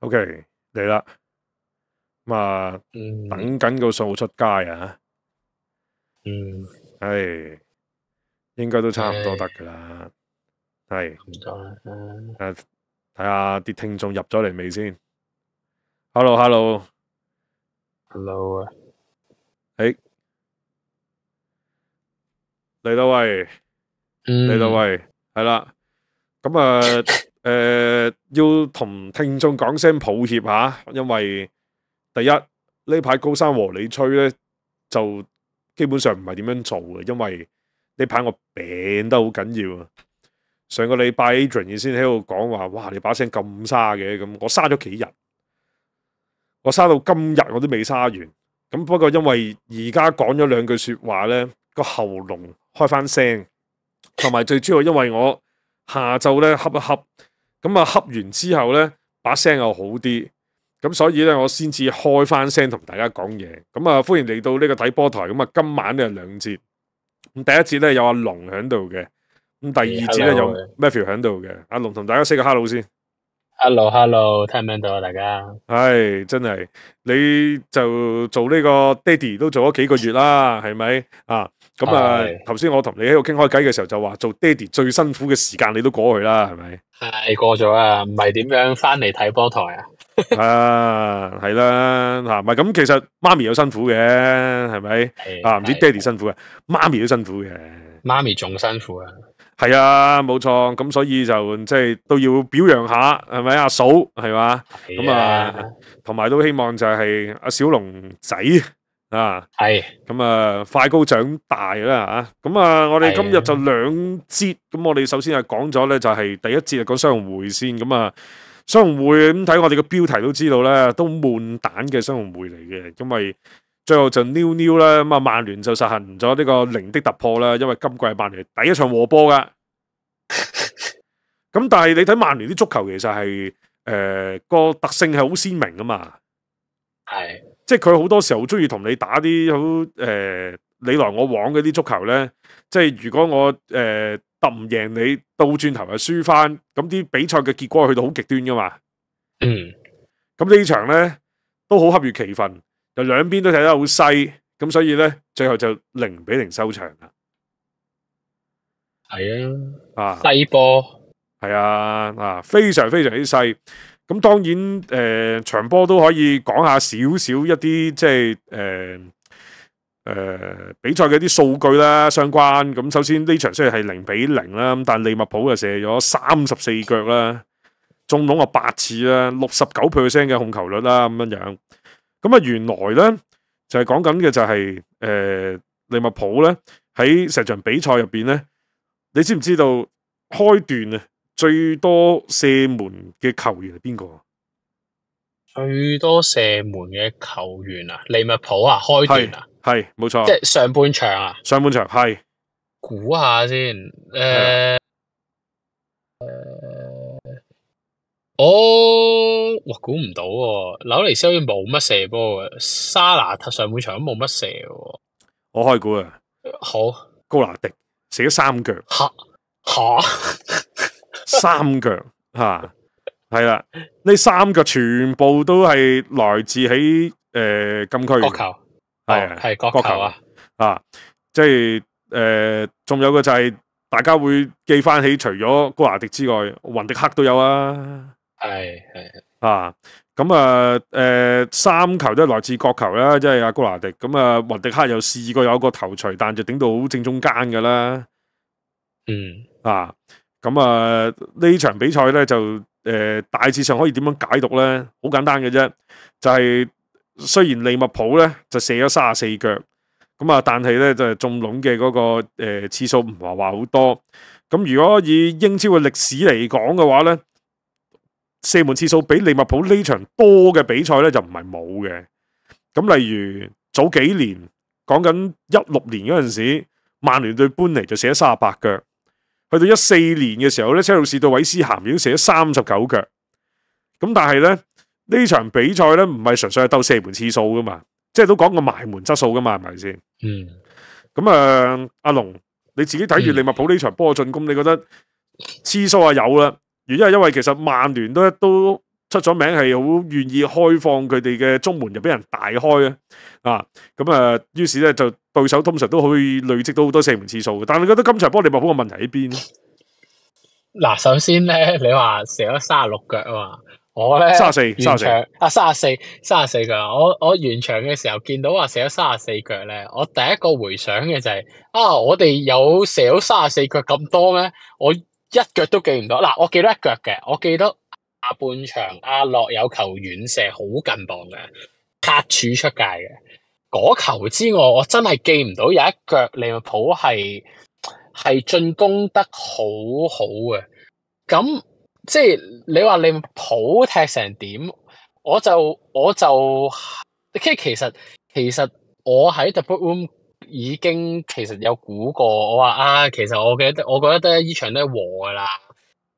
OK 嚟啦，咁啊，等紧个数出街啊，嗯，系，应该都差唔多得噶啦，系，唔该，诶，睇下啲听众入咗嚟未先，Hello，Hello，Hello 啊，诶，嚟到喂，嚟到喂，系啦，咁啊。诶，要同听众讲声抱歉吓，因为第一呢排高山和你吹咧，就基本上唔系点样做嘅，因为呢排我病得好紧要。上个礼拜 Adrian 先喺度讲话，哇，你把声咁沙嘅，咁我沙咗几日，我沙到今日我都未沙完。咁不过因为而家讲咗两句说话咧，个喉咙开翻声，同埋最主要，因为我下昼咧恰一恰。咁啊，恰完之後咧，把聲又好啲，咁所以咧，我先至開翻聲同大家講嘢。咁啊，歡迎嚟到呢個睇波台。咁啊，今晚咧兩節，咁第一節咧有阿龍喺度嘅，咁第二節咧有 Matthew 喺度嘅。阿龍同大家 say 個 hello 先。Hello，hello，聽唔聽到啊？大家系真係，你就做呢個爹哋都做咗幾個月啦，係咪啊？咁啊，头先我同你喺度倾开偈嘅时候就话做爹哋最辛苦嘅时间你都过去啦，系咪？系过咗啊，唔系点样翻嚟睇波台啊？啊，系啦，吓，唔系咁，其实妈咪有辛苦嘅，系咪？啊，唔知爹哋辛苦嘅，妈咪都辛苦嘅，妈咪仲辛苦啊！系啊，冇错，咁所以就即系都要表扬下，系咪阿嫂？系嘛，咁啊，同埋都希望就系阿小龙仔。啊，系咁啊，快高长大啦吓，咁啊，我哋今日就两节，咁我哋首先系讲咗咧，就系第一节讲双红会先，咁啊，双红会咁睇我哋嘅标题都知道咧，都闷蛋嘅双红会嚟嘅，因为最后就 new new 啦，咁啊，曼联就实行咗呢个零的突破啦，因为今季曼联第一场和波噶，咁但系你睇曼联啲足球其实系诶个特性系好鲜明噶嘛，系。即系佢好多时候中意同你打啲好诶你来我往嘅啲足球咧，即系如果我诶揼唔赢你，倒转头又输翻，咁啲比赛嘅结果去到好极端噶嘛。咁呢场咧都好恰如其分，就两边都睇得好细，咁所以咧最后就零比零收场啦。系啊，啊细波，系啊，啊非常非常之细。咁當然，誒場波都可以講下少少一啲，即係誒誒比賽嘅啲數據啦，相關。咁首先呢場雖然係零比零啦，咁但利物浦就射咗三十四腳啦，中籠啊八次啦，六十九 percent 嘅控球率啦，咁樣樣。咁啊，原來咧就係講緊嘅就係誒利物浦咧喺成場比賽入邊咧，你知唔知道開段啊？最多射门嘅球员系边个？最多射门嘅球员啊，利物浦啊，开战啊，系冇错，即系上半场啊，上半场系，估下先，诶，诶，我哇估唔到喎，纽尼斯好似冇乜射波嘅，沙拿特上半场都冇乜射嘅，我开估啊，好，高拿迪射咗三脚，吓吓。三脚吓 系啦，呢三脚全部都系来自喺诶禁区。国球系系国球啊！啊，即系诶，仲有个就系大家会记翻起，除咗高拿迪之外，云迪克都有啊。系系啊，咁啊诶，三球都系来自国球啦，即系阿高拿迪。咁啊，云迪克又试过有个头锤，但就顶到好正中间噶啦。嗯啊。咁啊，呢场比赛咧就诶大致上可以点样解读咧？好简单嘅啫，就系虽然利物浦咧就射咗三十四脚，咁啊，但系咧就系中笼嘅嗰个诶次数唔话话好多。咁如果以英超嘅历史嚟讲嘅话咧，射门次数比利物浦呢场多嘅比赛咧就唔系冇嘅。咁例如早几年讲紧一六年嗰阵时，曼联对搬嚟就射咗三十八脚。去到一四年嘅时候咧，车路士对韦斯咸已经射咗三十九脚，咁但系咧呢场比赛咧唔系纯粹系斗射门次数噶嘛，即系都讲个埋门质素噶嘛，系咪先？嗯，咁啊，阿龙你自己睇住利物浦呢场波进攻，你觉得次数啊有啦？原因系因为其实曼联都都。出咗名係好願意開放佢哋嘅中門就俾人大開啊！啊咁啊，於是咧就對手通常都可以累積到好多射門次數嘅。但係你覺得今場波利物浦嘅問題喺邊？嗱，首先咧，你話射咗三十六腳啊嘛，我咧三十四、三十四啊，三十四、三十四腳。我我完場嘅時候見到話射咗三十四腳咧，我第一個回想嘅就係啊，我哋有射咗三十四腳咁多咩？我一腳都記唔到。嗱，我記得一腳嘅，我記得。下半场阿洛有球远射好近磅嘅，卡柱出界嘅嗰球之外，我真系记唔到有一脚利物浦系系进攻得好好嘅。咁即系你话利物浦踢成点？我就我就即系其实其实我喺 double room 已经其实有估过，我话啊，其实我记得我觉得得呢场都系和噶啦。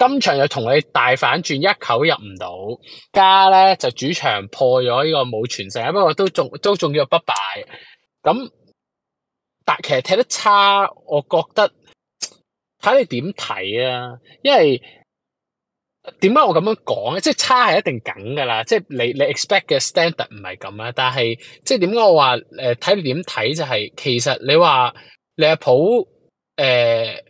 今場又同你大反轉，一球入唔到，加咧就主場破咗呢個冇全勝，不過都仲都仲要不敗。咁但其實踢得差，我覺得睇你點睇啊？因為點解我咁樣講咧？即系差係一定梗噶啦，即系你你 expect 嘅 standard 唔係咁啊。但係即系點解我話诶睇你點睇就係其實你話你阿普誒？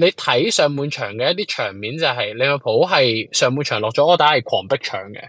你睇上半場嘅一啲場面就係利物浦係上半場落咗個打，係狂逼搶嘅，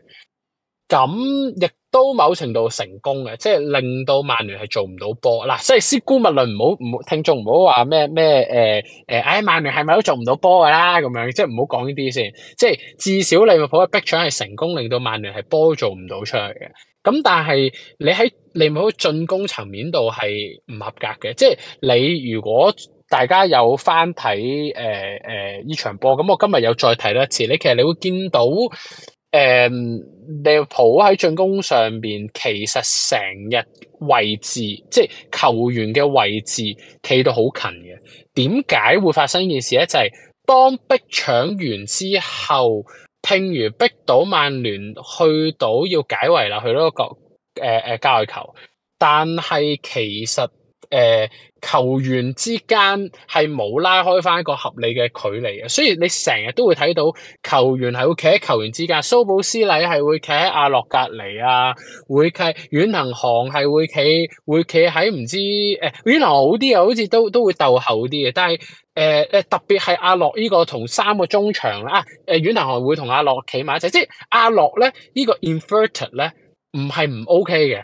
咁亦都某程度成功嘅，即係令到曼聯係做唔到波。嗱，即係先估，勿論唔好唔好，聽眾唔好話咩咩诶诶，唉，曼聯係咪都做唔到波噶啦？咁樣即係唔好講呢啲先，即係至少利物浦嘅逼搶係成功令到曼聯係波做唔到出去嘅。咁但係你喺利物浦進攻層面度係唔合格嘅，即係你如果。大家有翻睇誒誒呢場波，咁我今日又再睇多一次。你其實你會見到誒利物浦喺進攻上面，其實成日位置即係球員嘅位置企到好近嘅。點解會發生件事咧？就係當逼搶完之後，譬如逼到曼聯去到要解圍啦，去到個誒誒交外球，但係其實誒。球員之間係冇拉開翻一個合理嘅距離嘅，所以你成日都會睇到球員係會企喺球員之間，蘇布斯禮係會企喺阿洛隔離啊，會企遠能航係會企會企喺唔知誒，阮能好啲啊，好似都都會鬥後啲嘅，但係誒誒特別係阿洛呢個同三個中場啦，誒阮能航會同阿洛企埋一齊，即係阿洛咧呢個 inverted 咧唔係唔 OK 嘅。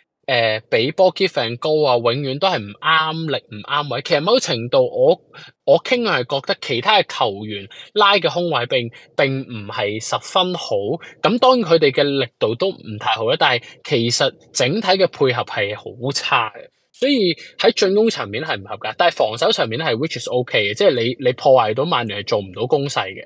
誒比波基凡高啊，永遠都係唔啱力唔啱位。其實某程度我我傾係覺得其他嘅球員拉嘅空位並並唔係十分好。咁當然佢哋嘅力度都唔太好啦。但係其實整體嘅配合係好差嘅，所以喺進攻層面係唔合格。但係防守層面係 which is O K 嘅，即係你你破壞到曼聯係做唔到攻勢嘅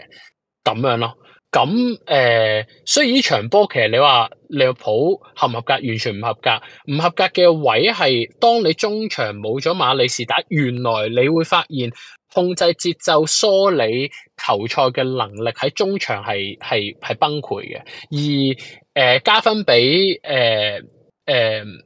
咁樣咯。咁誒，所以呢場波其實你話利物浦合唔合格，完全唔合格。唔合格嘅位係當你中場冇咗馬利士打，原來你會發現控制節奏、梳理球賽嘅能力喺中場係係係崩潰嘅。而誒加分比誒誒。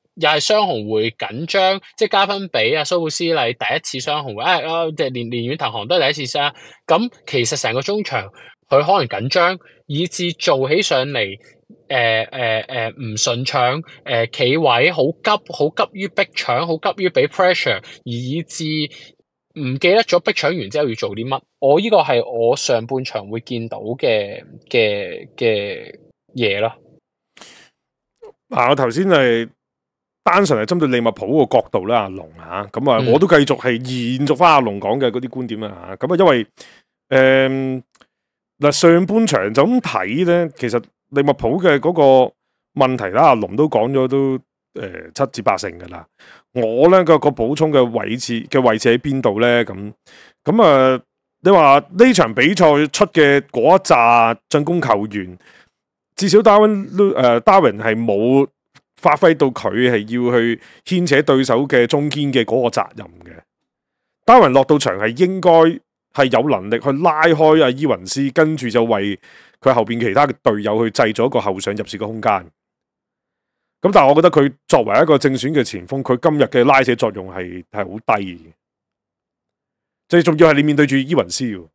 又系雙紅會緊張，即係加分比啊！蘇布士例第一次雙紅會，哎即係連連遠投行都係第一次雙。咁其實成個中場佢可能緊張，以致做起上嚟，誒誒誒唔順暢，誒企位好急，好急於逼搶，好急於俾 pressure，以致唔記得咗逼搶完之後要做啲乜。我呢個係我上半場會見到嘅嘅嘅嘢咯。嗱，我頭先係。单纯系针对利物浦个角度啦，阿龙吓，咁啊，我都继续系延续翻阿龙讲嘅嗰啲观点啊，咁啊，因为诶嗱上半场就咁睇咧，其实利物浦嘅嗰个问题啦，阿龙都讲咗都诶七至八成噶啦，我咧个个补充嘅位置嘅位置喺边度咧？咁咁啊，你话呢场比赛出嘅嗰一扎进攻球员，至少 Darwin 诶 Darwin 系冇。發揮到佢係要去牽扯對手嘅中堅嘅嗰個責任嘅，單云落到場係應該係有能力去拉開阿伊雲斯，跟住就為佢後边其他嘅隊友去製造一個後上入射嘅空間。咁但係我覺得佢作為一個正選嘅前鋒，佢今日嘅拉扯作用係系好低嘅。最重要係你面對住伊雲斯喎，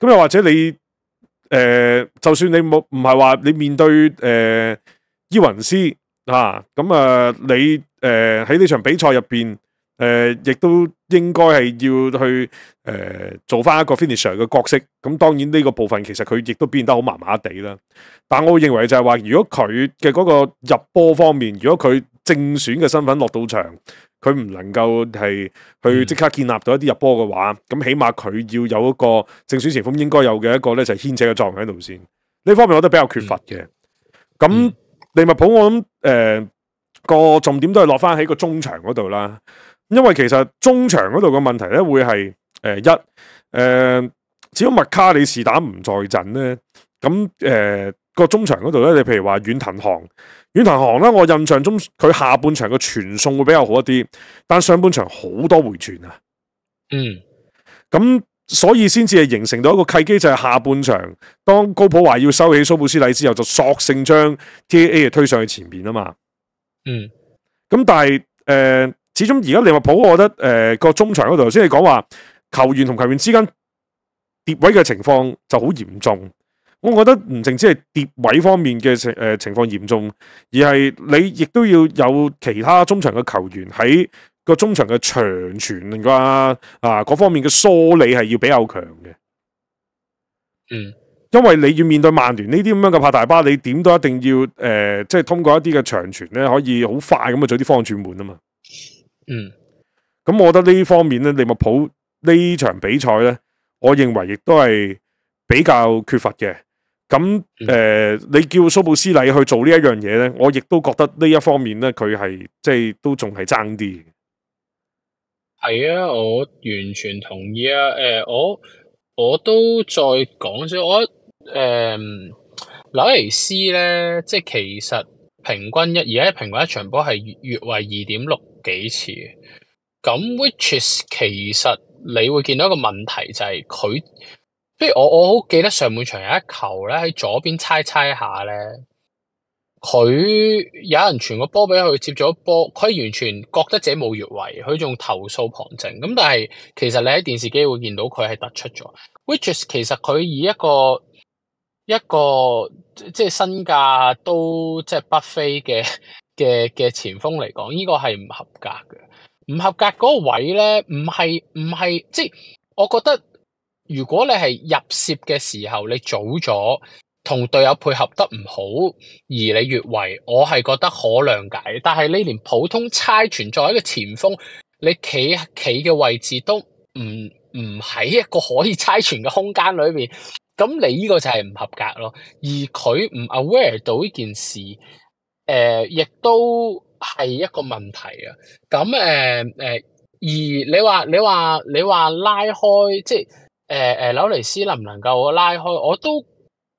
咁又或者你？誒，就算你冇，唔系话你面對誒伊云斯嚇，咁啊你诶喺呢场比赛入边。诶，亦都應該係要去，誒，做翻一個 finisher 嘅角色。咁當然呢個部分其實佢亦都變得好麻麻地啦。但我認為就係話，如果佢嘅嗰個入波方面，如果佢正選嘅身份落到場，佢唔能夠係去即刻建立到一啲入波嘅話，咁起碼佢要有一個正選前锋應該有嘅一個咧，就係牽扯嘅作用喺度先。呢方面我都比較缺乏嘅。咁利物浦我諗诶個重點都係落翻喺個中場嗰度啦。因为其实中场嗰度嘅问题咧，会系诶一诶，只要麦卡里是打唔在阵咧，咁诶个中场嗰度咧，你譬如话远藤航，远藤航咧，我印象中佢下半场嘅传送会比较好一啲，但上半场好多回传啊，嗯，咁所以先至系形成到一个契机，就系下半场当高普华要收起苏布斯礼之后，就索性将 T A A 推上去前边啊嘛，嗯，咁但系诶。始终而家利物浦，我觉得诶个中场嗰度，先系讲话球员同球员之间跌位嘅情况就好严重。我觉得唔净止系跌位方面嘅情诶情况严重，而系你亦都要有其他中场嘅球员喺个中场嘅长传噶啊，嗰方面嘅梳理系要比较强嘅。嗯，因为你要面对曼联呢啲咁样嘅派大巴，你点都一定要诶，即系通过一啲嘅长传咧，可以好快咁啊，做啲方转门啊嘛。嗯，咁我觉得呢方面咧，利物浦呢场比赛咧，我认为亦都系比较缺乏嘅。咁诶，你叫苏布斯礼去做呢一样嘢咧，我亦都觉得呢一方面咧，佢系即系都仲系争啲。系啊，我完全同意啊。诶，我我都在讲啫。我诶，纽尼斯咧，即系其实平均一而家平均一场波系越越为二点六。幾次咁，Which is 其實你會見到一個問題就係佢，即如我我好記得上半場有一球咧喺左邊，猜猜下咧，佢有人傳個波俾佢接咗波，佢完全覺得自己冇越位，佢仲投訴旁證。咁但係其實你喺電視機會見到佢係突出咗，Which is 其實佢以一個一個即係身價都即係不菲嘅。嘅嘅前鋒嚟講，呢個係唔合格嘅。唔合格嗰個位咧，唔係唔係，即系我覺得，如果你係入蝕嘅時候，你早咗同隊友配合得唔好，而你越位，我係覺得可谅解。但係你連普通猜傳在一個前鋒，你企企嘅位置都唔唔喺一個可以猜傳嘅空間裏面，咁你呢個就係唔合格咯。而佢唔 aware 到呢件事。誒，亦都係一個問題啊！咁誒誒，而你話你話你話拉開，即係誒誒，紐尼斯能唔能夠拉開？我都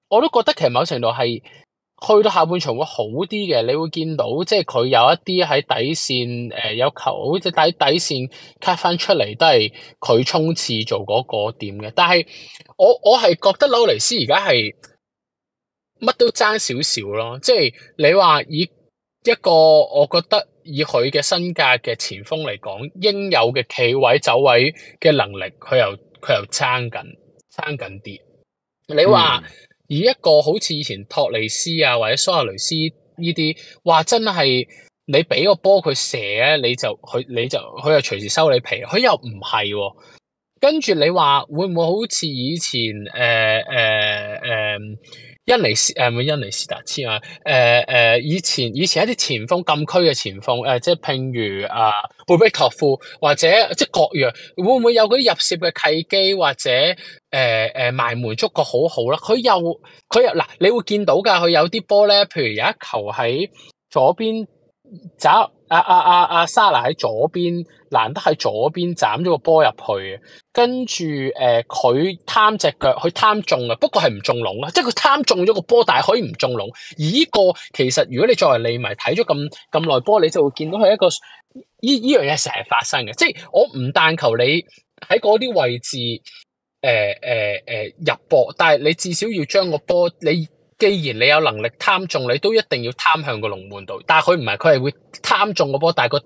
我都覺得其實某程度係去到下半場會好啲嘅，你會見到即係佢有一啲喺底線誒有球，好似底底線 cut 翻出嚟都係佢衝刺做嗰個點嘅。但係我我係覺得紐尼斯而家係。乜都爭少少咯，即係你話以一個我覺得以佢嘅身价嘅前鋒嚟講，應有嘅企位走位嘅能力，佢又佢又爭緊，争紧啲。你話以一個好似以前托尼斯啊，或者蘇亞雷斯呢啲，話真係你俾個波佢射咧，你就佢你就佢又隨時收你皮，佢又唔係喎。跟住你話會唔會好似以前诶？誒誒？恩尼斯诶，唔系恩尼斯达斯啊！诶诶，以前以前一啲前锋禁区嘅前锋诶，即系譬如啊，布贝托夫或者即系各样，会唔会有嗰啲入射嘅契机或者诶诶埋门触角好好啦？佢又佢又嗱，你会见到噶，佢有啲波咧，譬如有一球喺左边斩阿阿阿阿莎拉喺左边难得喺左边斩咗个波入去。嘅。跟住，誒，佢貪只腳，佢貪中啊！不過係唔中籠啊，即係佢貪中咗個波，但係可以唔中籠。而呢個其實，如果你作為利迷睇咗咁咁耐波，你就會見到係一個依依樣嘢成日發生嘅。即係我唔但求你喺嗰啲位置，誒誒誒入波，但係你至少要將個波，你既然你有能力貪中，你都一定要貪向個龍門度。但係佢唔係，佢係會貪中個波，但係個。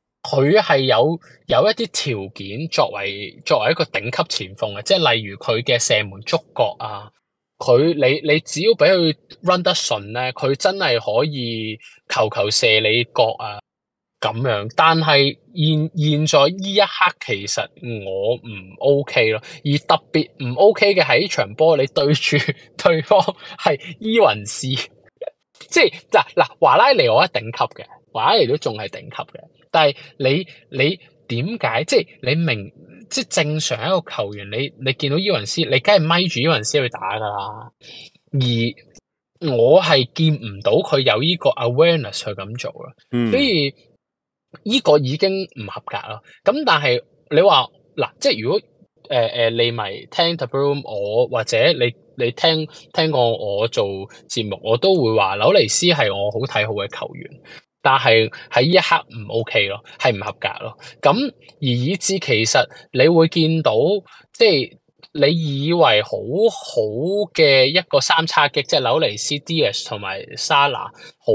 佢系有有一啲条件作为作为一个顶级前锋嘅，即系例如佢嘅射门触角啊，佢你你只要俾佢 run 得顺咧，佢真系可以球球射你角啊咁样。但系现现在呢一刻，其实我唔 OK 咯，而特别唔 OK 嘅系呢场波，你对住 对方系伊云斯，即系嗱嗱华拉尼，我一顶级嘅，华拉尼都仲系顶级嘅。但系你你点解即系你明即系正常一个球员你你见到伊云斯你梗系咪住伊云斯去打噶啦？而我系见唔到佢有呢个 awareness 去咁做啦，所以呢个已经唔合格啦。咁但系你话嗱，即系如果诶诶你咪听 Tebroom，我或者你你听听过我做节目，我都会话纽尼斯系我好睇好嘅球员。但係喺一刻唔 OK 咯，係唔合格咯。咁而以至其實你會見到，即係你以為好好嘅一個三叉戟，即係紐尼斯、d s 同埋沙拿，好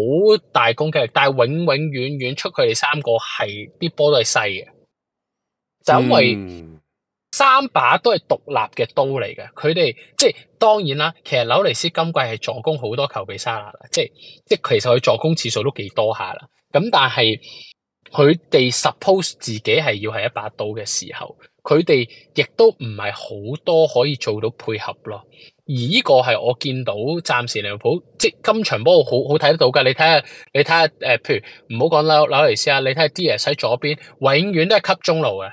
大攻擊力，但係永永遠遠出佢哋三個係啲波都係細嘅，就因為。三把都系獨立嘅刀嚟嘅，佢哋即係當然啦。其實紐尼斯今季係助攻好多球俾沙拿啦，即係即其實佢助攻次數都幾多下啦。咁但係佢哋 suppose 自己係要係一把刀嘅時候，佢哋亦都唔係好多可以做到配合咯。而呢個係我見到暫時利物浦即係今場波好好睇得到㗎。你睇下，你睇下誒，譬如唔好講紐紐尼斯啊，你睇下 d e s 喺左邊，永遠都係吸中路嘅。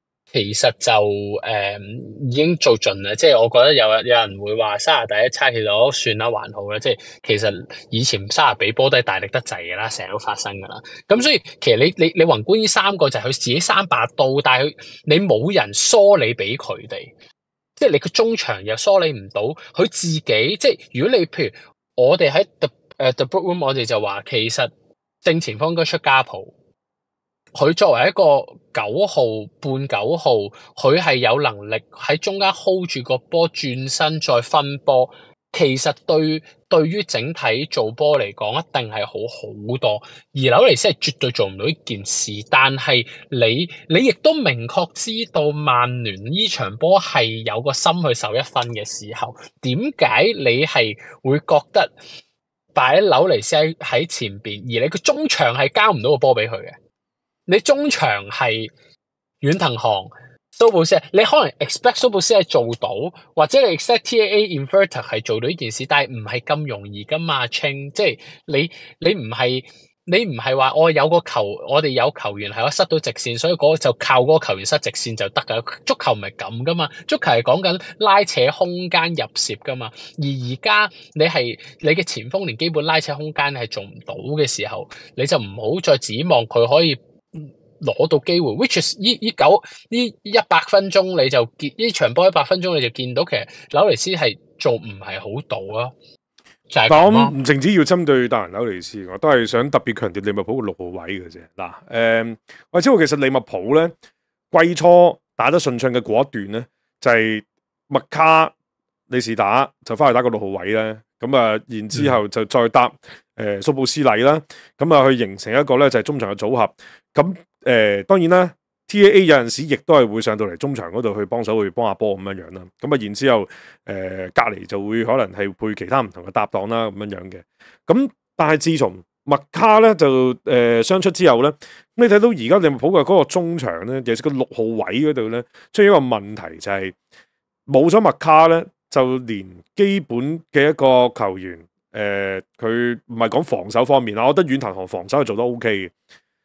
其实就诶已经做尽啦，即系我觉得有有人会话沙拿第一差，其实我都算啦还好啦，即系其实以前沙拿比波都系大力得滞噶啦，成日都发生噶啦。咁所以其实你你你宏观呢三个就系佢自己三百度，但系佢你冇人梳理俾佢哋，即系你个中场又梳理唔到，佢自己即系如果你譬如我哋喺诶 The b o o k Room，我哋就话其实正前方应该出家谱。佢作為一個九號半九號，佢係有能力喺中間 hold 住個波，轉身再分波。其實對對於整體做波嚟講，一定係好好多。而紐尼斯係絕對做唔到呢件事，但係你你亦都明確知道曼聯呢場波係有個心去守一分嘅時候，點解你係會覺得擺紐尼斯喺前邊，而你個中場係交唔到個波俾佢嘅？你中場係遠藤航、s 你可能 expect 苏布斯系做到，或者你 expect TAA inverter 係做到呢件事，但係唔係咁容易噶嘛 c h n g 即係你你唔係你唔系話我有個球，我哋有球員係以塞到直線，所以嗰個就靠嗰個球員塞直線就得噶。足球唔係咁噶嘛，足球係講緊拉扯空間入攝噶嘛。而而家你係你嘅前鋒連基本拉扯空間係做唔到嘅時候，你就唔好再指望佢可以。攞到機會，which is 依依九依一百分鐘你就見呢場波一百分鐘你就見到其實紐尼斯係做唔係好到咯。我唔淨止要針對大人紐尼斯，我都係想特別強調利物浦個六號位嘅啫。嗱，誒，我知其實利物浦咧季初打得順暢嘅果一段咧，就係麥卡利士打就翻去打個六號位咧，咁啊，然之後就再搭誒蘇布斯禮啦，咁啊去形成一個咧就係中場嘅組合，咁。诶，当然啦，T A A 有阵时亦都系会上到嚟中场嗰度去帮手，去帮下波咁样样啦。咁啊，然之后诶，隔篱就会可能系配其他唔同嘅搭档啦，咁样样嘅。咁但系自从麦卡咧就诶相出之后咧，你睇到而家你普嘅嗰个中场咧，尤其是个六号位嗰度咧，出现一个问题就系冇咗麦卡咧，就连基本嘅一个球员诶，佢唔系讲防守方面啦，我得远藤航防守系做得 O K 嘅。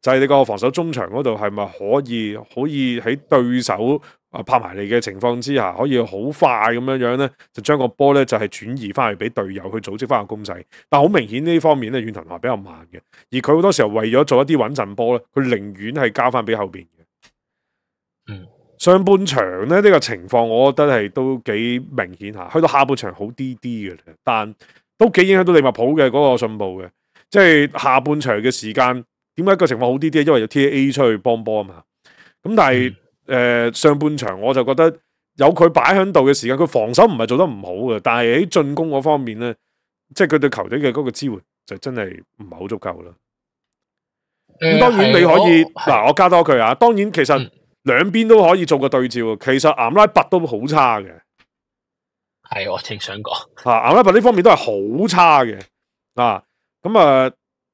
就系你个防守中场嗰度系咪可以可以喺对手啊拍埋嚟嘅情况之下，可以好快咁样样咧，就将个波咧就系转移翻去俾队友去组织翻个攻势。但好明显呢方面咧，远藤華比较慢嘅，而佢好多时候为咗做一啲稳阵波咧，佢宁愿系交翻俾后边嘅。嗯，上半场咧呢个情况，我觉得系都几明显吓，去到下半场好啲啲嘅，但都几影响到利物浦嘅嗰个进步嘅，即系下半场嘅时间。点解个情况好啲啲？因为有 T A A 出去帮波啊嘛。咁但系诶上半场我就觉得有佢摆喺度嘅时间，佢防守唔系做得唔好嘅，但系喺进攻嗰方面咧，即系佢对球队嘅嗰个支援就真系唔系好足够啦。咁当然你可以嗱，我加多佢啊。当然其实两边都可以做个对照。其实阿拉伯都好差嘅，系我正想讲啊，阿拉伯呢方面都系好差嘅啊。咁啊。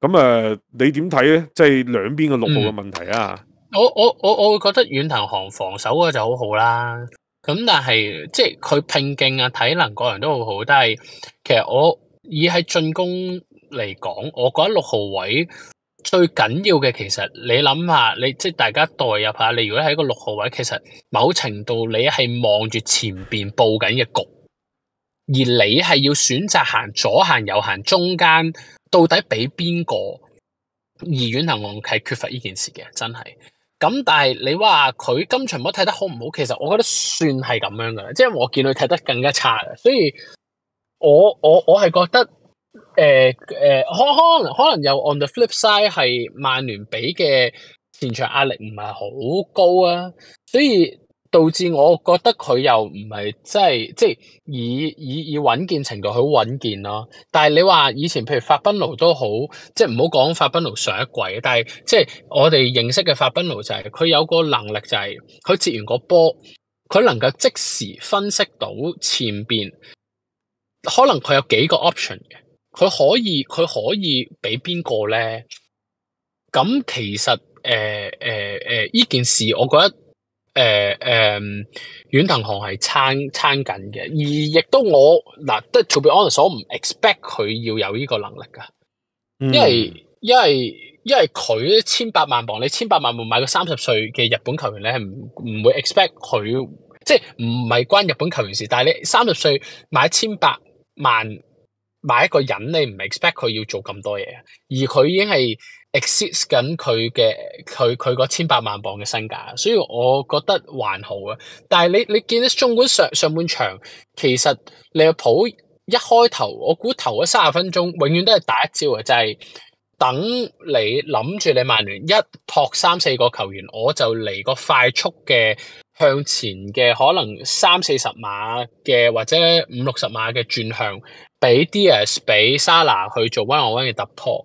咁诶，你点睇咧？即系两边嘅六号嘅问题啊！我我我我会觉得远藤航防守嘅就好好啦。咁但系即系佢拼劲啊，体能个人都好好。但系其实我以喺进攻嚟讲，我觉得六号位最紧要嘅其实你谂下，你即系大家代入下，你如果喺个六号位，其实某程度你系望住前边布紧嘅局，而你系要选择行左行右行中间。到底俾边个二院行王系缺乏呢件事嘅，真系。咁但系你话佢今场波睇得好唔好？其实我觉得算系咁样嘅，即系我见佢睇得更加差。所以，我我我系觉得，诶诶，可可能可能又 on the flip side 系曼联俾嘅现场压力唔系好高啊，所以。導致我覺得佢又唔係即係即係以以以穩健程度好穩健咯。但係你話以前譬如法賓奴都好，即係唔好講法賓奴上一季，但係即係我哋認識嘅法賓奴就係佢有個能力就係佢接完個波，佢能夠即時分析到前邊可能佢有幾個 option 嘅，佢可以佢可以俾邊個咧？咁其實誒誒誒呢件事，我覺得。誒誒，遠藤航係撐撐緊嘅，而亦都我嗱，即 to be honest，我唔 expect 佢要有呢個能力㗎，因為因為因為佢千百萬磅，你千百萬萬買個三十歲嘅日本球員咧，係唔唔會 expect 佢，即係唔係關日本球員事，但係你三十歲買千百萬買一個人，你唔 expect 佢要做咁多嘢，而佢已經係。exist 緊佢嘅佢佢個千百萬磅嘅身價，所以我覺得還好啊。但係你你見得中管上上半場其實利物浦一開頭，我估頭嗰三十分鐘永遠都係打一招啊，就係等你諗住你曼聯一託三四個球員，我就嚟個快速嘅向前嘅可能三四十碼嘅或者五六十碼嘅轉向，俾 d e s 俾沙拿去做 one on one 嘅突破。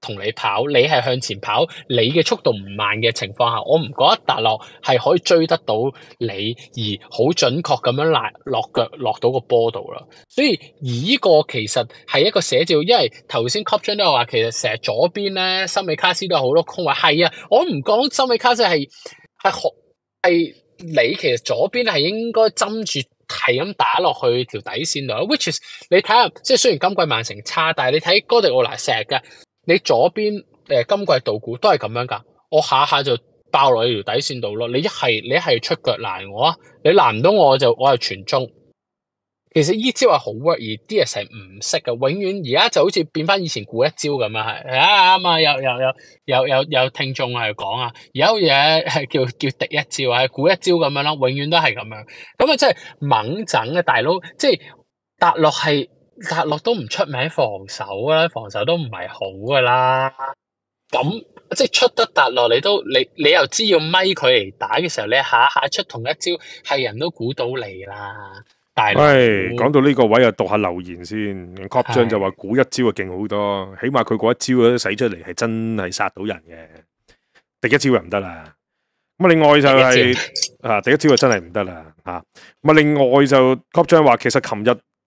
同你跑，你系向前跑，你嘅速度唔慢嘅情况下，我唔觉得达诺系可以追得到你，而好准确咁样落落脚落到个波度啦。所以而呢个其实系一个写照，因为头先 c o p t a i n 都话，其实成日左边咧，森美卡斯都有好多空位。系啊，我唔讲森美卡斯系系学系你，其实左边系应该针住系咁打落去条底线度。Which is 你睇下，即系虽然今季曼城差，但系你睇哥迪奥拿成日噶。你左邊誒今季道股都係咁樣噶，我下下就爆落你條底線度咯。你一係你一係出腳拦我啊，你拦唔到我就我系全中。其實呢招係好 work，而 D S 系唔識嘅，永遠而家就好似變翻以前估一招咁啊，係啊嘛，有有有有有有聽眾係講啊，有嘢係叫叫跌一招，啊，估一招咁樣咯，永遠都係咁樣。咁啊，即係猛整啊，大佬，即係跌落係。达诺都唔出名防守啦，防守都唔系好噶啦。咁即系出得达落，你都你你又知要咪佢嚟打嘅时候，你下下出同一招，系人都估到你啦。系讲到呢个位又读下留言先 c o p 将 n 就话估一招就劲好多，起码佢嗰一招都使出嚟系真系杀到人嘅。第一招又唔得啦，咁另外就系啊第一招就真系唔得啦吓。咁啊另外就 c o p 将 n 话其实琴日。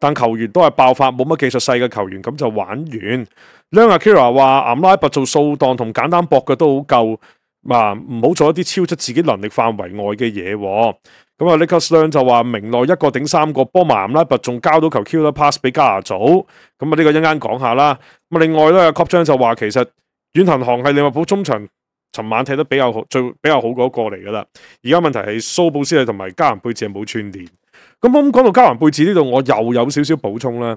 但球員都係爆發，冇乜技術细嘅球員，咁就玩完。Leon Akira 話：，阿拉伯做數檔同簡單搏嘅都好夠，啊唔好做一啲超出自己能力範圍外嘅嘢。咁啊，Nicholas Leon 就話明內一個頂三個，波埋阿拉伯仲交到球，Q 得 pass 俾加拿組。咁啊，呢個一間講下啦。咁啊，另外咧阿 c o p 張就話其實遠藤航係利物浦中場，尋晚踢得比較好，最比较好嗰個嚟噶啦。而家問題係蘇布斯利同埋加亞配置冇串联。咁咁講到加雲貝茨呢度，我又有少少補充啦。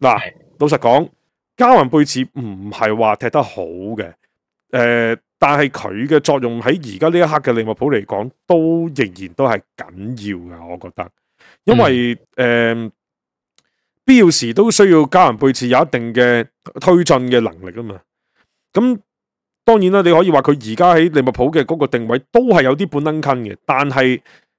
嗱，老實講，加雲貝茨唔係話踢得好嘅，誒，但系佢嘅作用喺而家呢一刻嘅利物浦嚟講，都仍然都係緊要嘅，我覺得，因為誒必要時都需要加雲貝茨有一定嘅推進嘅能力啊嘛。咁當然啦，你可以話佢而家喺利物浦嘅嗰個定位都係有啲半蹲坑嘅，但係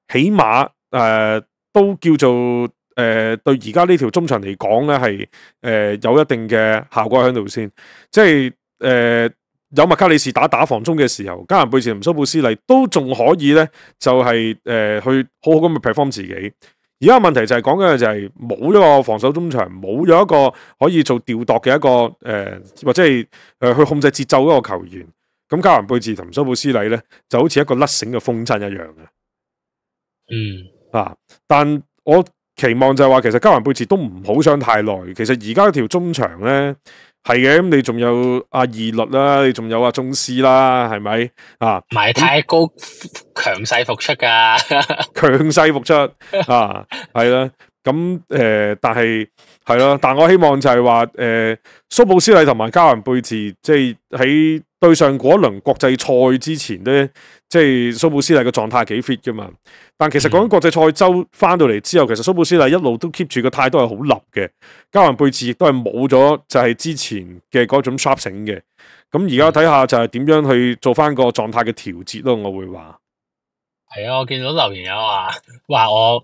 起碼誒。都叫做誒對而家呢條中場嚟講咧，係诶有一定嘅效果喺度先。即係誒有麥卡利士打打防中嘅時候，加蘭貝治同苏布斯利都仲可以咧，就係誒去好好咁去 perform 自己。而家問題就係講嘅就係冇一個防守中場，冇咗一個可以做調度嘅一個誒，或者係誒去控制節奏嗰個球員。咁加蘭貝治同苏布斯利咧，就好似一個甩绳嘅風筝一樣嘅。嗯。啊，但我期望就系话，其实加兰贝茨都唔好想太耐。其实而家条中场咧系嘅，咁你仲有阿二律啦，你仲有阿宗师啦，系咪啊？唔系太高强势复出噶，强势复出啊，系啦。咁诶，但系系咯，但我希望就系话，诶，苏布斯利同埋加兰贝茨即系喺。对上嗰一轮国际赛之前咧，即系苏布斯蒂嘅状态几 fit 噶嘛。但其实讲紧国际赛周翻到嚟之后，其实苏布斯蒂一路都 keep 住个态度系好立嘅。加兰贝治亦都系冇咗就系之前嘅嗰种 sharping 嘅。咁而家睇下就系点样去做翻个状态嘅调节咯。我会话系啊，我见到留言有话话我。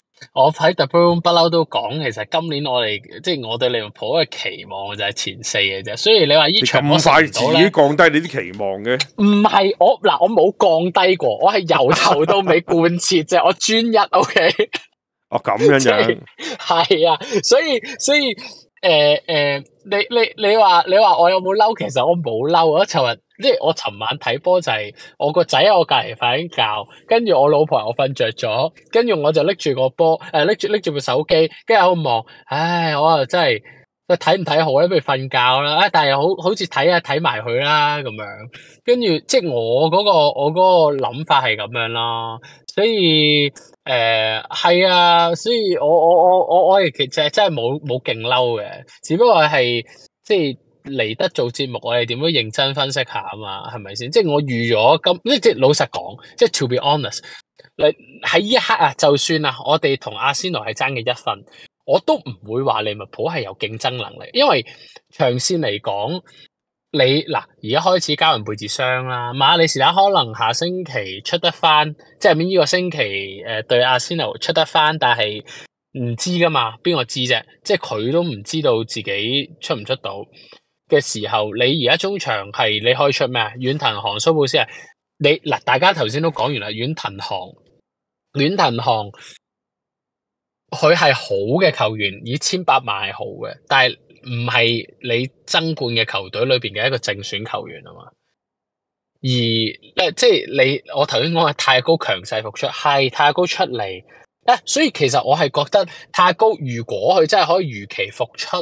我喺 d o u b l m 不嬲都讲，其实今年我哋即系我对利物浦嘅期望就系前四嘅啫，所以你话呢场我唔自己降低你啲期望嘅。唔系我嗱，我冇降低过，我系由头到尾贯彻啫，我专一，O K。哦，咁样样系啊，所以所以诶诶，你你你话你话我有冇嬲？其实我冇嬲，我寻日。即係我尋晚睇波就係我個仔喺我隔篱瞓緊覺，跟住我老婆我瞓着咗，跟住我就拎住個波诶拎住拎住部手機，跟住度望，唉我啊真係睇唔睇好咧？不如瞓覺啦！啊但係好好似睇啊睇埋佢啦咁樣，跟住即係我嗰個我嗰個諗法係咁樣咯，所以誒係啊，所以我我我我我其實真係冇冇勁嬲嘅，只不過系即係。嚟得做節目，我哋點樣認真分析下啊？嘛，係咪先？即系我預咗咁，即系老實講，即系 to be honest，喺呢一刻啊，就算啊，我哋同阿仙奴係爭嘅一份，我都唔會話利物浦係有競爭能力，因為長線嚟講，你嗱而家開始交人背字雙啦，馬里士拉可能下星期出得翻，即系呢依個星期誒對阿仙奴出得翻，但係唔知噶嘛，邊個知啫？即系佢都唔知道自己出唔出到。嘅时候，你而家中场系你可以出咩啊？远腾航、苏布斯啊，你嗱，大家头先都讲完啦。远腾航，远腾航，佢系好嘅球员，以千百万系好嘅，但系唔系你争冠嘅球队里边嘅一个正选球员啊嘛。而诶，即系你我头先讲嘅太高强势复出系太高出嚟，所以其实我系觉得太高如果佢真系可以如期复出，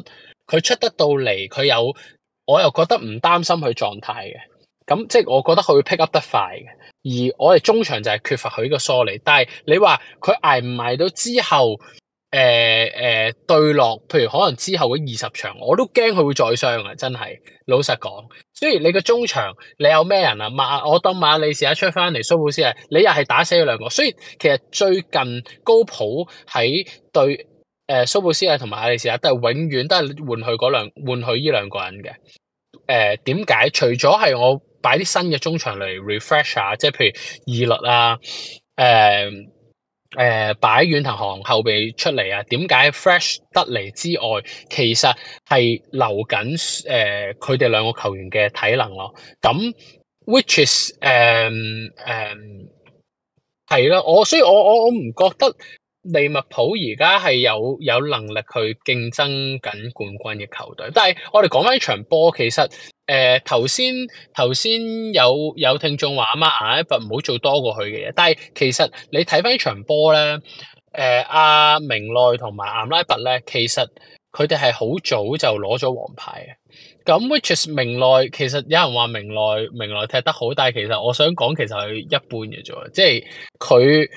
佢出得到嚟，佢有。我又覺得唔擔心佢狀態嘅，咁即系我覺得佢會 pick up 得快嘅。而我哋中場就係缺乏佢呢個梳理。但系你話佢挨唔挨到之後，诶、誒對落，譬如可能之後嘅二十場，我都驚佢會再傷啊！真係老實講。所以你個中場你有咩人啊？马我當馬里士一出翻嚟，蘇普斯啊，你又係打死佢兩個。所以其實最近高普喺對。誒蘇布斯啊，同埋阿利士亚都係永遠都係換去嗰兩換佢依兩個人嘅。誒點解？除咗係我擺啲新嘅中場嚟 refresh 下，即係譬如意律啊，誒诶，擺遠藤航後備出嚟啊。點解 fresh 得嚟之外，其實係留緊诶佢哋兩個球員嘅體能咯。咁 which is 誒诶係啦。我所以我我我唔覺得。利物浦而家系有有能力去竞争紧冠军嘅球队，但系我哋讲翻呢场波，其实诶头先头先有有听众话嘛，阿拉伯唔好做多过佢嘅嘢，但系其实你睇翻呢场波咧，诶阿明内同埋阿拉伯咧，其实佢哋系好早就攞咗黄牌嘅。咁 which is 明内，其实有人话明内明内踢得好，但系其实我想讲，其实佢一般嘅啫，即系佢。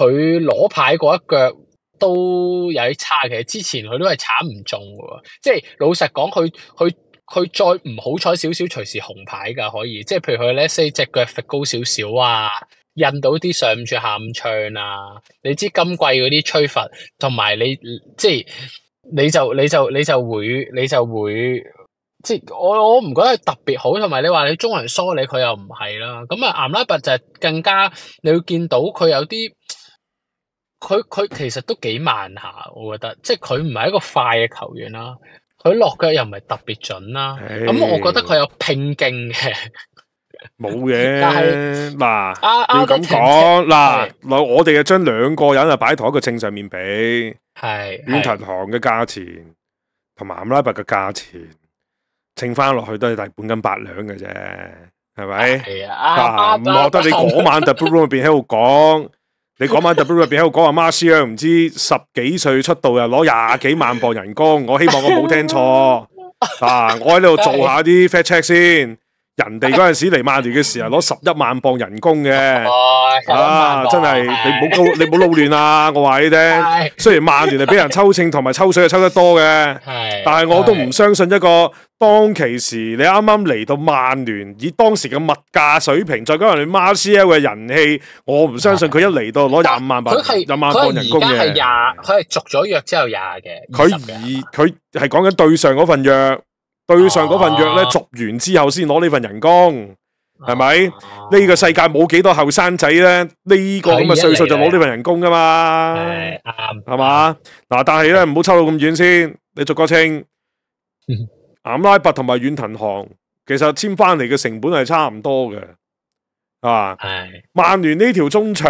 佢攞牌嗰一腳都有啲差，其實之前佢都係踩唔中嘅喎。即係老實講，佢佢佢再唔好彩少少，隨時紅牌㗎可以。即係譬如佢咧，四隻腳高少少啊，印到啲上唔住下唔唱啊。你知金貴嗰啲吹罚，同埋你即係你就你就你就會你就會即係我我唔覺得特別好，同埋你話你中人梳理佢又唔係啦。咁啊，阿拉伯就更加你要見到佢有啲。佢佢其实都几慢下，我觉得，即系佢唔系一个快嘅球员啦。佢落脚又唔系特别准啦。咁我觉得佢有拼劲嘅，冇嘅。但系嗱，你咁讲嗱嗱，我哋啊将两个人啊摆喺同一个秤上面比，系，远塔堂嘅价钱同埋阿拉伯嘅价钱，称翻落去都系大半斤八两嘅啫，系咪？系啊，唔莫得你嗰晚特 o b r o 入边喺度讲。你讲晚 W 入边喺度讲阿 m a r s h a r 唔知十几岁出道又攞廿几万磅人工，我希望我冇听错 啊！我喺度做下啲 f a c t check 先。人哋嗰陣時嚟曼聯嘅時候攞十一萬磅人工嘅，啊真係你唔好你唔好撈亂啊！我话你听，雖然曼聯係俾人抽清同埋抽水係抽得多嘅，但係我都唔相信一個當其時你啱啱嚟到曼聯，以當時嘅物價水平，再加上你 r c l 嘅人氣，我唔相信佢一嚟到攞廿五萬磅、廿万磅人工嘅。佢系係廿，佢咗約之後廿嘅。佢而佢係講緊對上嗰份約。对上嗰份约咧，续完之后先攞呢份人工，系咪？呢个世界冇几多后生仔咧，呢个咁嘅岁数就攞呢份人工噶嘛？系嘛？嗱，但系咧，唔好抽到咁远先，你逐个清。阿拉拔同埋远藤航，其实签翻嚟嘅成本系差唔多嘅，啊，曼联呢条中场，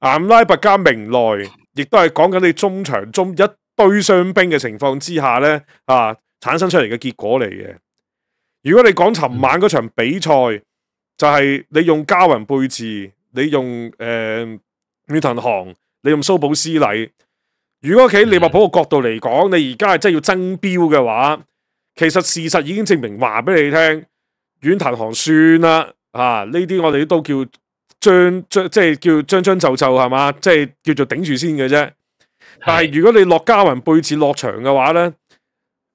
阿拉拔加明内，亦都系讲紧你中场中一堆伤兵嘅情况之下咧，啊。产生出嚟嘅结果嚟嘅。如果你讲寻晚嗰场比赛，就系你用加云贝治，你用诶阮腾航，你用苏保斯礼。如果喺利物浦嘅角度嚟讲，你而家系真系要争标嘅话，其实事实已经证明话俾你听，远藤航算啦，啊呢啲我哋都叫将将即系叫将将就就系嘛，即系叫做顶住先嘅啫。但系如果你落加云贝治落场嘅话咧？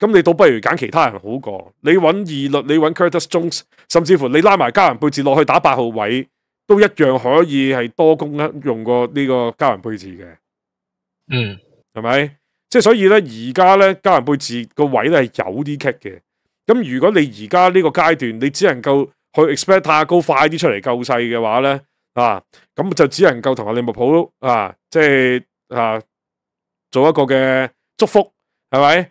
咁你倒不如揀其他人好過，你揾二律，你揾 c u r t i s Jones，甚至乎你拉埋加人配置落去打八號位，都一樣可以係多功用過呢個加人配置嘅。嗯，係咪？即係所以咧，而家咧加人配置個位呢係有啲棘嘅。咁如果你而家呢個階段，你只能夠去 expect 太高快啲出嚟救世嘅話咧，啊，咁就只能夠同阿利物浦啊，即係啊，做一個嘅祝福，係咪？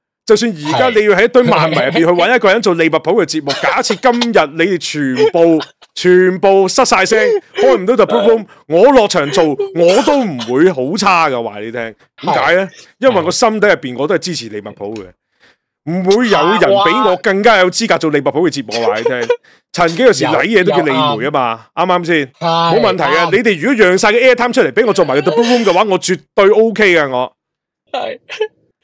就算而家你要喺一堆漫迷入边去揾一个人做利物浦嘅节目，假设今日你哋全部 全部失晒声，开唔到 t Boom，我落场做我都唔会好差噶，话你听。点解咧？因为我心底入边我都系支持利物浦嘅，唔会有人比我更加有资格做利物浦嘅节目。话你听，曾经有时礼嘢都叫你梅啊嘛，啱啱先？冇问题啊！你哋如果让晒个 Airtime 出嚟俾我做埋 t Boom 嘅话，我绝对 OK 嘅。我系。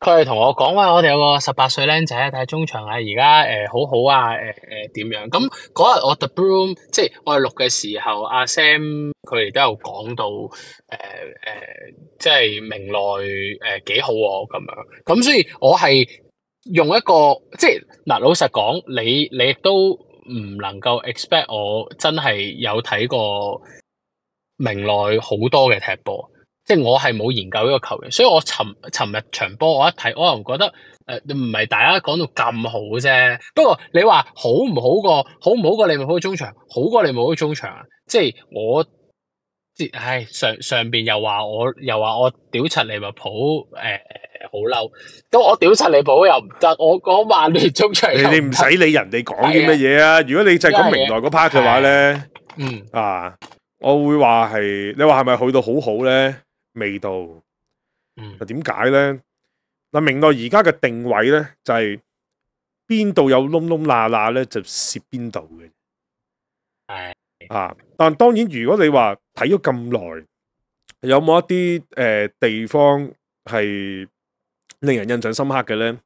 佢系同我讲话，我哋有个十八岁僆仔，睇中场啊，而家诶好好啊，诶诶点样咁嗰日我 the room 即系我哋录嘅时候，阿 Sam 佢哋都有讲到诶诶，即系明内诶几好咁样咁，所以我系用一个即系嗱老实讲，你你亦都唔能够 expect 我真系有睇过明内好多嘅踢波。即系我系冇研究呢个球员，所以我寻寻日场波我一睇，我又觉得诶唔系大家讲到咁好啫。不过你话好唔好过，好唔好过利物浦中场，好过利物浦中场啊！即系我，即系唉上上边又话我，又话我屌柒利物浦，诶好嬲。咁我屌柒你物又唔得，我讲曼联中场。你唔使理人哋讲啲乜嘢啊！如果你就系咁明来嗰 part 嘅话咧，嗯啊，我会话系你话系咪去到好好咧？味道，嗯，点解咧？嗱，明内而家嘅定位咧，就系边度有窿窿罅罅咧，就涉边度嘅。系啊，但当然如果你话睇咗咁耐，有冇一啲诶地方系令人印象深刻嘅咧？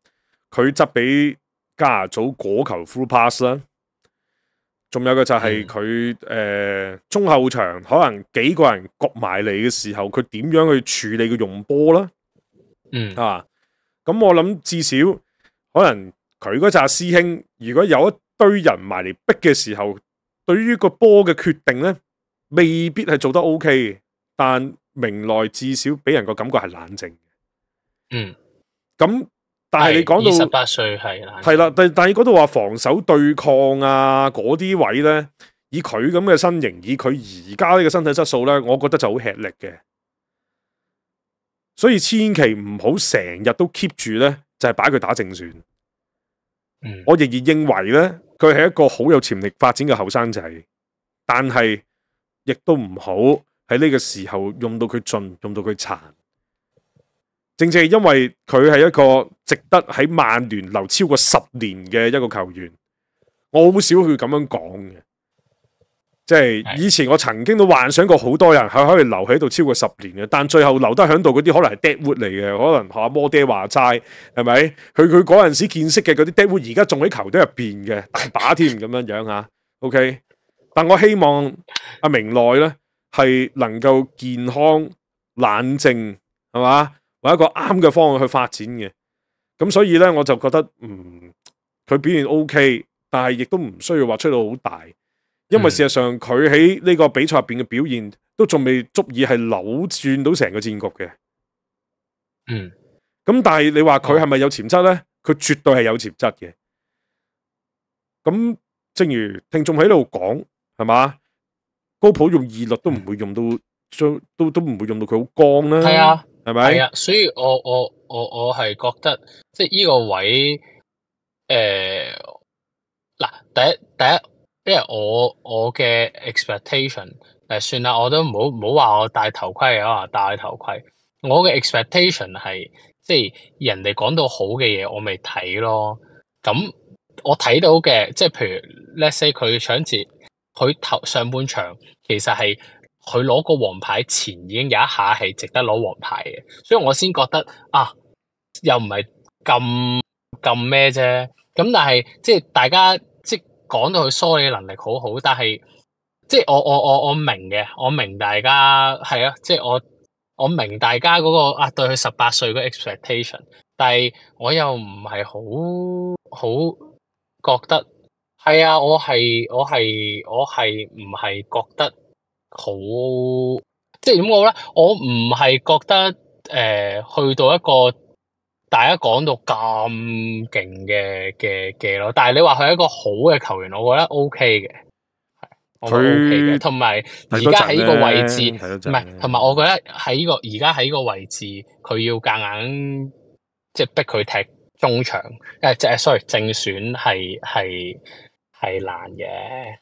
佢执俾加拿祖果球 full pass 啦。仲有嘅就係佢诶中後場可能幾個人焗埋嚟嘅時候，佢點樣去處理個用波啦？嗯啊，咁我諗至少可能佢嗰扎師兄，如果有一堆人埋嚟逼嘅時候，對於個波嘅決定咧，未必係做得 O K 嘅。但明内至少俾人個感覺係冷靜。嗯，咁。但系你讲到十八岁系啦，系啦，但系嗰度话防守对抗啊，嗰啲位咧，以佢咁嘅身形，以佢而家呢个身体质素咧，我觉得就好吃力嘅。所以千祈唔好成日都 keep 住咧，就系摆佢打正选。我仍然认为咧，佢系一个好有潜力发展嘅后生仔，但系亦都唔好喺呢个时候用到佢尽，用到佢残。正正因为佢系一个值得喺曼联留超过十年嘅一个球员，我好少去咁样讲嘅。即系以前我曾经都幻想过好多人系可以留喺度超过十年嘅，但最后留得喺度嗰啲可能系 dead wood 嚟嘅，可能阿摩爹话斋系咪？佢佢嗰阵时见识嘅嗰啲 dead wood，而家仲喺球队入边嘅大把添咁样样吓。OK，但我希望阿明内咧系能够健康冷静，系嘛？或一个啱嘅方向去发展嘅，咁所以咧我就觉得，嗯，佢表现 O K，但系亦都唔需要话出到好大，因为事实上佢喺呢个比赛入边嘅表现都仲未足以系扭转到成个战局嘅。嗯，咁但系你话佢系咪有潜质咧？佢绝对系有潜质嘅。咁正如听众喺度讲，系嘛？高普用二律都唔会用到，都都唔会用到佢好光啦。系啊。系啊，所以我我我我系觉得即系呢个位，诶，嗱，第一第一，因为我我嘅 expectation，诶，算啦，我都唔好唔好话我戴头盔啊，戴头盔，我嘅 expectation 系即系人哋讲到好嘅嘢，我咪睇咯。咁我睇到嘅，即系譬如，let’s say 佢抢截，佢头上半场其实系。佢攞個黃牌前已經有一下係值得攞黃牌嘅，所以我先覺得啊，又唔係咁咁咩啫。咁但系即系大家即係講到佢梳理能力好好，但系即系我我我我明嘅，我明大家係啊，即系我我明大家嗰個啊對佢十八歲嗰 expectation，但系我又唔係好好覺得。係啊，我係我係我係唔係覺得。好，即系点讲咧？我唔系觉得诶，去到一个大家讲到咁劲嘅嘅嘅咯。但系你话佢系一个好嘅球员，我觉得 O K 嘅。佢同埋而家喺呢个位置，唔系同埋，我觉得喺呢个而家喺呢个位置，佢要夹硬即系逼佢踢中场诶，即系 sorry，正选系系系难嘅。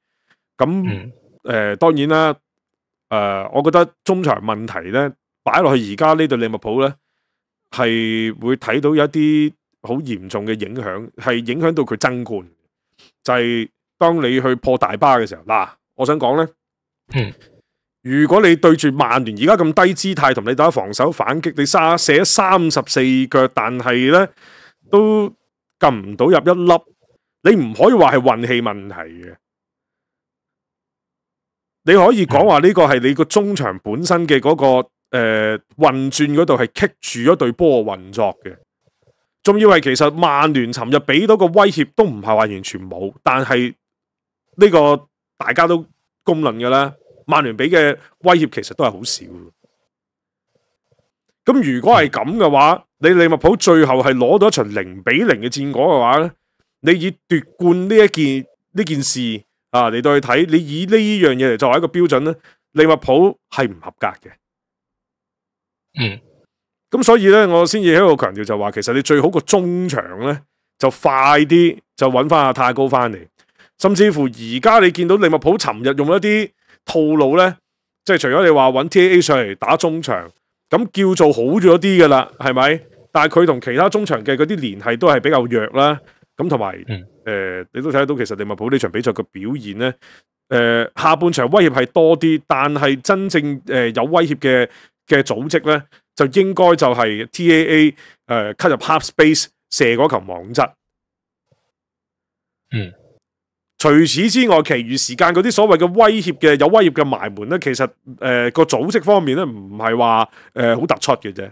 咁诶，当然啦，诶，我觉得中场问题咧摆落去而家呢对利物浦咧，系会睇到有一啲好严重嘅影响，系影响到佢争冠。就系当你去破大巴嘅时候，嗱，我想讲咧，嗯，如果你对住曼联而家咁低姿态同你打防守反击，你三射咗三十四脚，但系咧都揿唔到入一粒，你唔可以话系运气问题嘅。你可以讲话呢个系你个中场本身嘅嗰个诶运转嗰度系棘住咗对波运作嘅，仲要系其实曼联寻日俾到个威胁都唔系话完全冇，但系呢个大家都公认嘅啦，曼联俾嘅威胁其实都系好少。咁如果系咁嘅话，你利物浦最后系攞到一场零比零嘅战果嘅话咧，你以夺冠呢一件呢件事？啊！嚟到去睇，你以呢样嘢嚟作为一个标准咧，利物浦系唔合格嘅。嗯。咁所以咧，我先至喺度强调就话，其实你最好个中场咧，就快啲就揾翻阿泰高翻嚟。甚至乎而家你见到利物浦寻日用一啲套路咧，即系除咗你话揾 T A A 上嚟打中场，咁叫做好咗啲噶啦，系咪？但系佢同其他中场嘅嗰啲联系都系比较弱啦。咁同埋，誒你都睇得到，其實利物浦呢場比賽嘅表現咧，誒下半場威脅係多啲，但係真正誒有威脅嘅嘅組織咧，就應該就係 TAA cut 入 Half Space 射嗰球網質。嗯，除此之外，其余時間嗰啲所謂嘅威脅嘅有威脅嘅埋門咧，其實誒個組織方面咧，唔係話诶好突出嘅啫。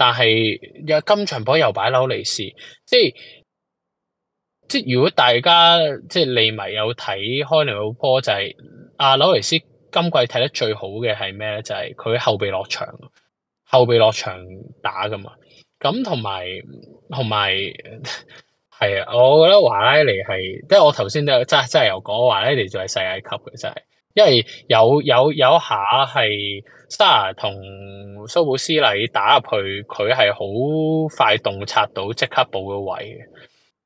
但係又今場波又擺楼尼斯，即係即系如果大家即係你咪有睇開呢個波就係阿紐尼斯今季睇得最好嘅係咩咧？就係佢後備落場，後備落場打噶嘛。咁同埋同埋係啊！我覺得華拉尼係即係我頭先都真真係又講華拉尼就係世界級嘅真係。因为有有有一下系 s a r 同苏宝斯礼打入去，佢系好快洞察到，即刻补个位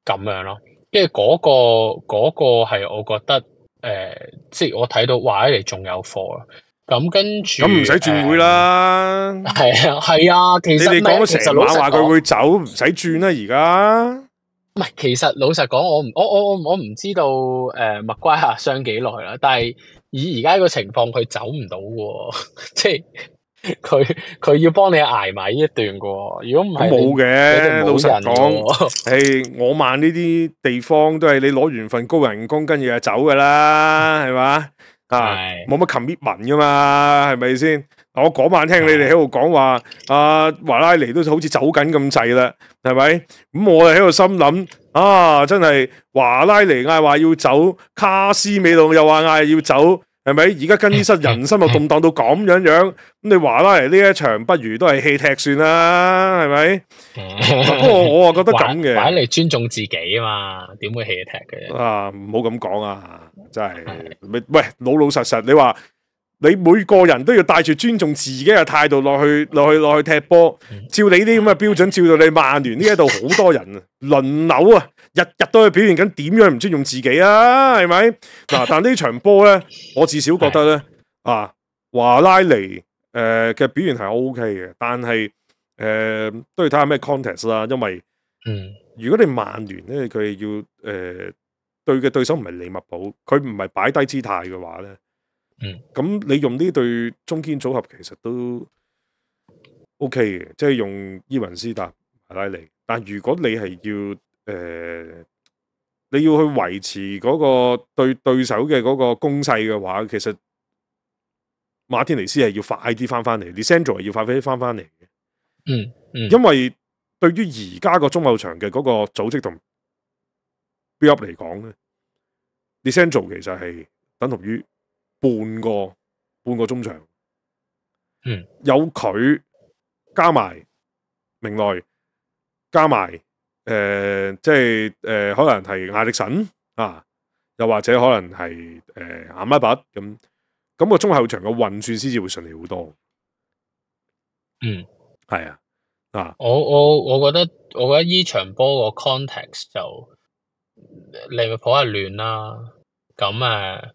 嘅咁样咯。跟住嗰个嗰个系，我觉得诶，即系我睇到哇，嚟仲有货。咁跟住咁唔使转会啦。系啊，系啊。其实你讲成晚话佢会走，唔使转啦。而家唔系，其实老实讲，我唔我我我我唔知道诶，麦瓜客伤几耐啦，但系。以而家個情況，佢走唔到喎，即係佢佢要幫你捱埋呢一段嘅。如果唔冇嘅，老實講，誒 我萬呢啲地方都係你攞完份高人工，跟住就走噶啦，係嘛啊？冇乜 commitment 噶嘛，係咪先？我嗰晚聽你哋喺度講話，啊華拉尼都好似走緊咁滯啦，係咪？咁我喺度心諗。啊！真系华拉尼嗌话要走，卡斯美路又话嗌要走，系咪？而家更衣室人心又动荡到咁样样，咁你华拉尼呢一场不如都系弃踢算啦，系咪？不过我啊觉得咁嘅，买 嚟尊重自己啊嘛，点会弃踢嘅？啊，唔好咁讲啊！真系，喂老老实实，你话。你每個人都要帶住尊重自己嘅態度落去，落去，落去踢波。照你啲咁嘅標準，照到你曼聯呢一度好多人啊，輪 流啊，日日都去表現緊點樣唔尊重自己啊，係咪？嗱，但呢場波咧，我至少覺得咧，啊，华拉尼诶嘅表現係 O K 嘅，但係誒都要睇下咩 context 啦。因為，嗯，如果你曼聯咧，佢要誒對嘅對手唔係利物浦，佢唔係擺低姿態嘅話咧。咁你用呢对中坚组合其实都 O K 嘅，即系用伊文斯达阿拉尼。但如果你系要诶，你要去维持嗰个对对手嘅嗰个攻势嘅话，其实马天尼斯系要快啲翻翻嚟 d s e n d l e 系要快啲翻翻嚟嘅。嗯，因为对于而家个中后场嘅嗰个组织同 build 嚟讲咧 d s e n d l e 其实系等同于。半個半個中場，嗯，有佢加埋明内，加埋，呃，即系呃，可能係亞歷神啊，又或者可能係诶阿米拔咁，咁個中後場嘅運算先至會順利好多。嗯，係啊，啊，我我我覺得我覺得呢场波個 context 就利物浦系亂啦，咁啊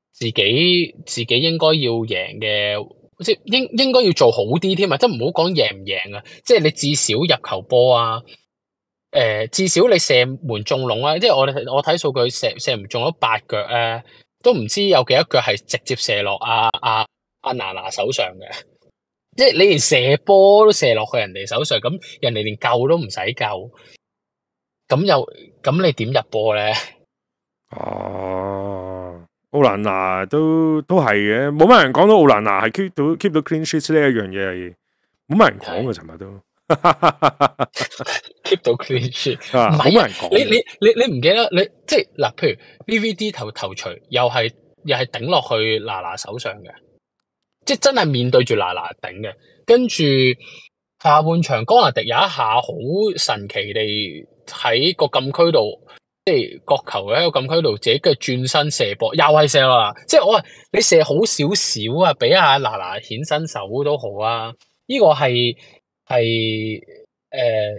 自己自己应该要赢嘅，即系应应该要做好啲添啊！即系唔好讲赢唔赢啊，即系你至少入球波啊，诶，至少你射门中笼啊！即系我我睇数据射射唔中咗八脚啊，都唔知有几多脚系直接射落阿阿阿娜娜手上嘅，即系你连射波都射落去人哋手上，咁人哋连救都唔使救，咁又咁你点入波咧？哦。奥兰娜都都系嘅，冇乜人讲到奥兰娜系 keep 到 keep 到 clean sheet 呢一样嘢系冇乜人讲嘅，寻日都 keep 到 clean sheet，乜人讲。你你你你唔记得你即系嗱，譬如 VVD 头头锤又系又系顶落去娜娜手上嘅，即系真系面对住娜娜顶嘅，跟住下半场江拿迪有一下好神奇地喺个禁区度。即系国球喺个禁区度自己转身射波，又系射啦！即系我话你射好少少啊，俾阿嗱嗱显身手都好啊！呢个系系诶，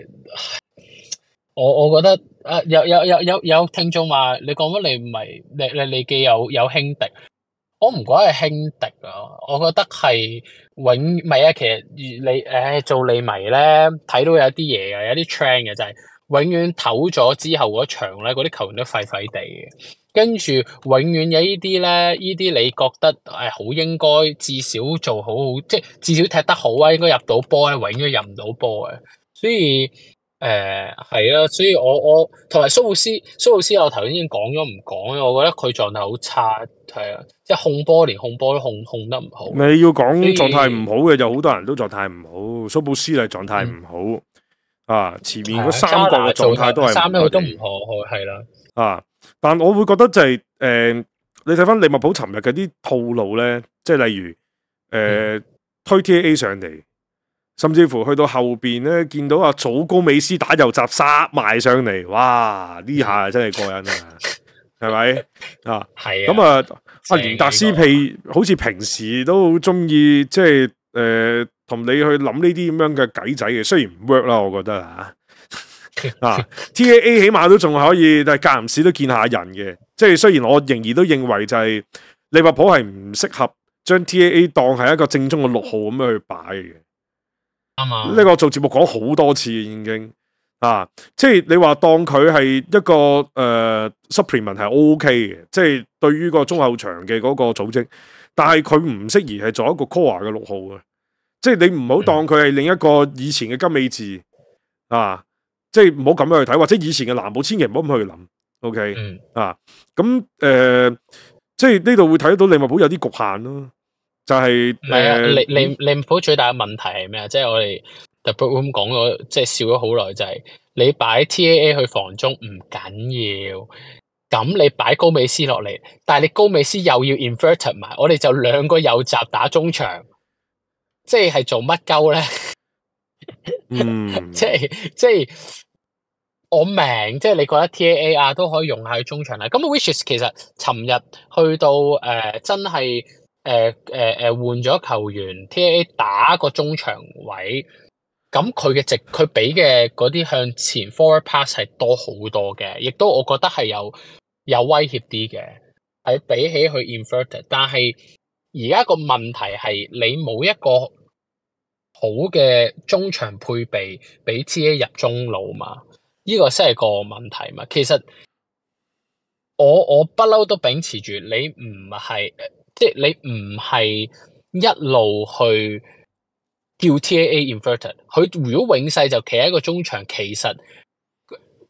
我我觉得诶有有有有有听众话你讲紧你唔系你你你既有有轻敌，我唔觉得系轻敌啊！我觉得系永唔系啊！其实你诶做李迷咧睇到有啲嘢嘅，有啲 train 嘅就系。永遠唞咗之後嗰場咧，嗰啲球員都廢廢地嘅，跟住永遠有呢啲咧，呢啲你覺得诶好應該至少做好，即系至少踢得好啊，應該入到波咧，永遠入唔到波嘅。所以诶係啊，所以我我同埋蘇布斯蘇布斯我頭先已經講咗唔講我覺得佢狀態好差，系啊，即系控波連控波都控控得唔好。你要講狀態唔好嘅，就好多人都狀態唔好，蘇布斯系狀態唔好。啊！前面嗰三個嘅狀態都係三个都唔可開，啦。啊！但係我会覺得就係誒，你睇翻利物浦尋日嘅啲套路咧，即係例如誒推 T A 上嚟，甚至乎去到後边咧，見到阿祖高美斯打右闸殺埋上嚟，哇！呢下真係過癮啊，係咪 啊？系咁啊！阿連達斯皮好似平時都好中意即係。诶，同你去谂呢啲咁样嘅计仔嘅，虽然唔 work 啦，我觉得啊，啊 T A A 起码都仲可以，但系间唔时都见下人嘅。即系虽然我仍然都认为就系利物浦系唔适合将 T A A 当系一个正宗嘅六号咁样去摆嘅。呢个做节目讲好多次已经啊，即系你话当佢系一个诶 supplement 系 O K 嘅，即系对于个中后场嘅嗰个组织。但系佢唔适宜系做一个 core 嘅六号嘅，即系你唔好当佢系另一个以前嘅金美治啊，即系唔好咁样去睇，或者以前嘅蓝宝千祈唔好咁去谂。OK 啊，咁诶，即系呢度会睇到利物浦有啲局限咯。就系系啊？利利利物浦最大嘅问题系咩啊？即系我哋特 o 咁讲咗，即系笑咗好耐，就系你摆 TAA 去防中唔紧要。咁你擺高美斯落嚟，但系你高美斯又要 inverted 埋，我哋就兩個右閘打中場，即系做乜鳩咧？即系即系我明，即系你覺得 TAA 啊都可以用下佢中場啦。咁 Wishes 其實尋日去到誒真係诶诶诶換咗球員 TAA 打個中場位，咁佢嘅值佢俾嘅嗰啲向前 four pass 系多好多嘅，亦都我覺得係有。有威胁啲嘅，系比起佢 inverted，但系而家个问题系你冇一个好嘅中场配备俾 T A 入中路嘛？呢个先系个问题嘛。其实我我不嬲都秉持住你唔系，即系你唔系一路去叫 T A A inverted。佢如果永世就企喺一个中场，其实。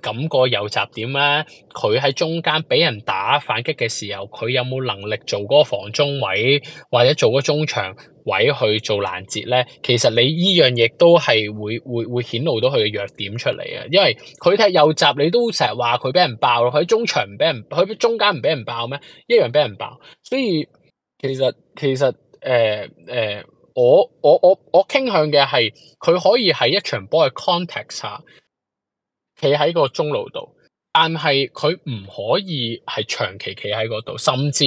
感個右閘點咧？佢喺中間俾人打反擊嘅時候，佢有冇能力做嗰個防中位，或者做個中場位去做攔截咧？其實你依樣嘢都係會會會顯露到佢嘅弱點出嚟啊！因為佢踢右閘，你都成日話佢俾人爆咯。喺中場唔俾人，佢中間唔俾人爆咩？一樣俾人爆。所以其實其實誒誒，我我我我傾向嘅係佢可以喺一場波嘅 context 下。企喺個中路度，但係佢唔可以係長期企喺嗰度，甚至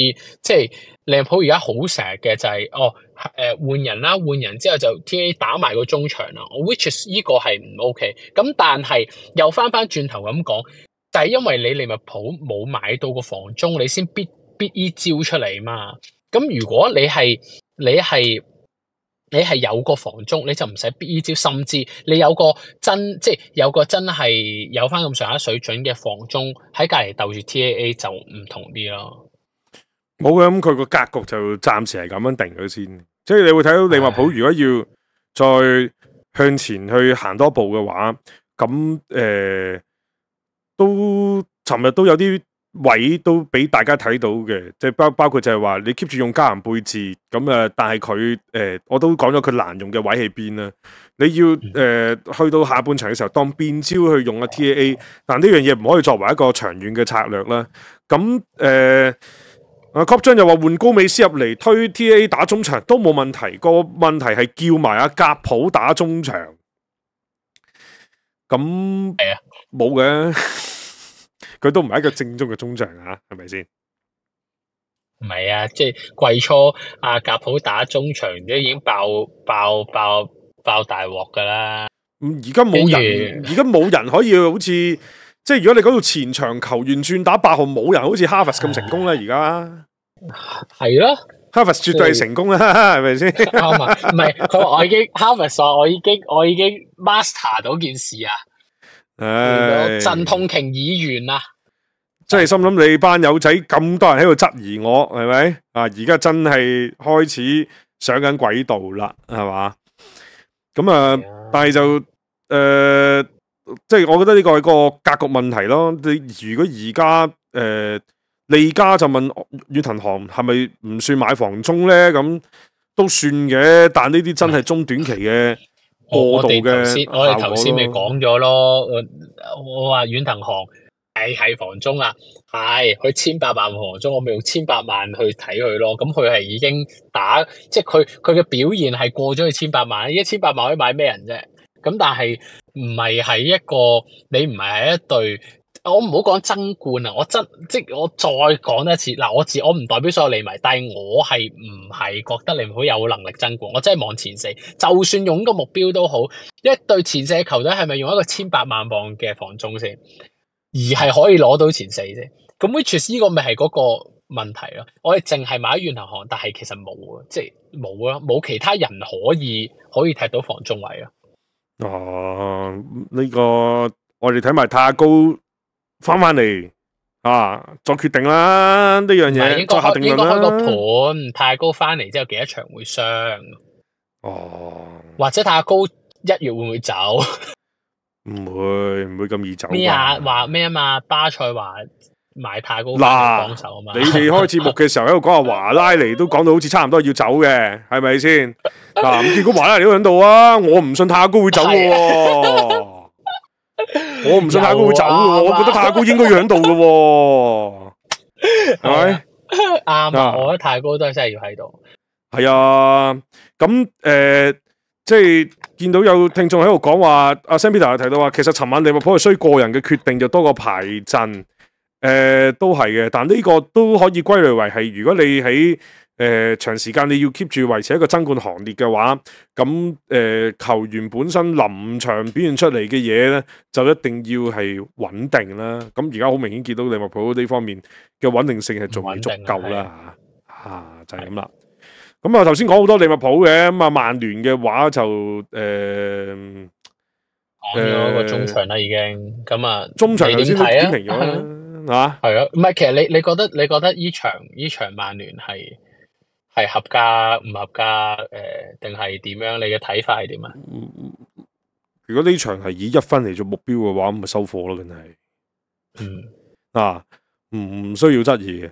即係利物浦而家好成日嘅就係哦誒換人啦，換人之後就 T A 打埋個中場啦，Which is 呢個係唔 OK。咁但係又翻翻轉頭咁講，就係因為你利物浦冇買到個房中，你先必必依招出嚟嘛。咁如果你系你係。你係有個房中，你就唔使必依招。甚至你有個真，即係有個真係有翻咁上下水準嘅房中喺隔離鬥住 TAA 就唔同啲咯。冇嘅，咁佢個格局就暫時係咁樣定咗先。即係你會睇到利物浦如果要再向前去行多步嘅話，咁誒都尋日都有啲。位都俾大家睇到嘅，即系包包括就系话你 keep 住用加兰贝治咁啊，但系佢诶，我都讲咗佢难用嘅位喺边啦。你要诶去到下半场嘅时候，当变招去用啊 T A A，但呢样嘢唔可以作为一个长远嘅策略啦。咁诶，阿 c a p t n 又话换高美斯入嚟推 T A 打中场都冇问题，个问题系叫埋阿格普打中场。咁冇嘅。佢都唔系一个正宗嘅中场啊，系咪先？唔系啊，即系季初阿甲普打中场都已经爆爆爆爆大镬噶啦。而家冇人，而家冇人可以好似，即系如果你讲到前场球员，转打八号冇人，好似 h a r v e s t 咁成功啦。而家系咯 h a r v e s t 绝对系成功啦，系咪先？唔系，佢话我已经 h a r v e s 话我已经我已经 master 到件事啊。诶，阵痛琼议员啊。即系心谂你班友仔咁多人喺度质疑我，系咪？啊，而家真系开始上紧轨道啦，系嘛？咁啊，但系就诶，即系我觉得呢个个格局问题咯。你如果而家诶，你而家就问远腾航系咪唔算买房中咧？咁都算嘅，但呢啲真系中短期嘅 过度嘅。我哋头先咪讲咗咯，我我话远腾航。系系房中啊！系佢千百万房中，我咪用千百万去睇佢咯。咁佢系已经打，即系佢佢嘅表现系过咗去千百万。一千百万可以买咩人啫？咁但系唔系喺一个，你唔系喺一队。我唔好讲争冠啊！我真即系我再讲一次嗱，我自我唔代表所有利迷，但系我系唔系觉得你好有能力争冠？我真系望前四，就算用个目标都好，一队前四嘅球队系咪用一个千百万磅嘅房中先？而系可以攞到前四啫，咁 w h i c h i s 呢个咪系嗰个问题咯？我哋净系买远银行，但系其实冇啊，即系冇啊，冇其他人可以可以踢到防中位啊。哦，呢个我哋睇埋太高翻翻嚟啊，作决定啦呢样嘢，作下定论啦。应该开个盘，太高翻嚟之后几多场会伤？哦，或者太高一月会唔会走？唔会唔会咁易走咩啊？话咩啊？嘛，巴塞话买泰高，嗱，你哋开节目嘅时候喺度讲啊，华拉尼都讲到好似差唔多要走嘅，系咪先？嗱，结果华拉尼都喺度啊，我唔信泰高会走嘅，我唔信泰高会走嘅，我觉得泰高应该喺度嘅，系咪？啱啊，我觉得泰高都系真系要喺度。系啊，咁诶。即系见到有听众喺度讲话，阿 Sam Peter 又提到话，其实寻晚利物浦系需个人嘅决定就多过排阵，诶都系嘅，但呢个都可以归类为系，如果你喺诶长时间你要 keep 住维持一个争冠行列嘅话，咁诶球员本身临场表现出嚟嘅嘢咧，就一定要系稳定啦。咁而家好明显见到利物浦呢方面嘅稳定性系仲未足够啦，吓就系咁啦。咁啊，头先讲好多利物浦嘅，咁啊曼联嘅话就诶，讲咗个中场啦，已经咁啊，中场点睇啊？系 系啊，唔系，其实你你觉得你觉得呢场呢场曼联系系合格唔合格？诶，定系点样？你嘅睇法系点啊？如果呢场系以一分嚟做目标嘅话，咁咪收货咯，梗系，嗯 啊，唔唔需要质疑嘅。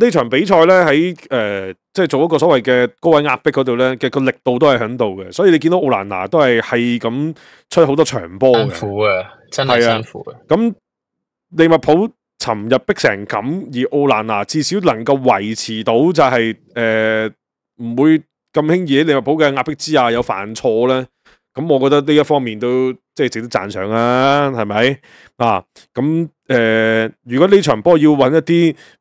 呢場比賽咧喺诶，即係做一個所謂嘅高位壓迫嗰度咧嘅個力度都係喺度嘅，所以你見到奧蘭拿都係係咁出好多長波嘅，辛苦嘅，真係辛苦嘅。咁利物浦寻日逼成咁，而奧蘭拿至少能夠維持到就係诶，唔會咁輕易喺利物浦嘅壓迫之下有犯錯咧。咁我覺得呢一方面都即係值得讚賞啊，係咪啊？咁誒，如果呢場波要揾一啲。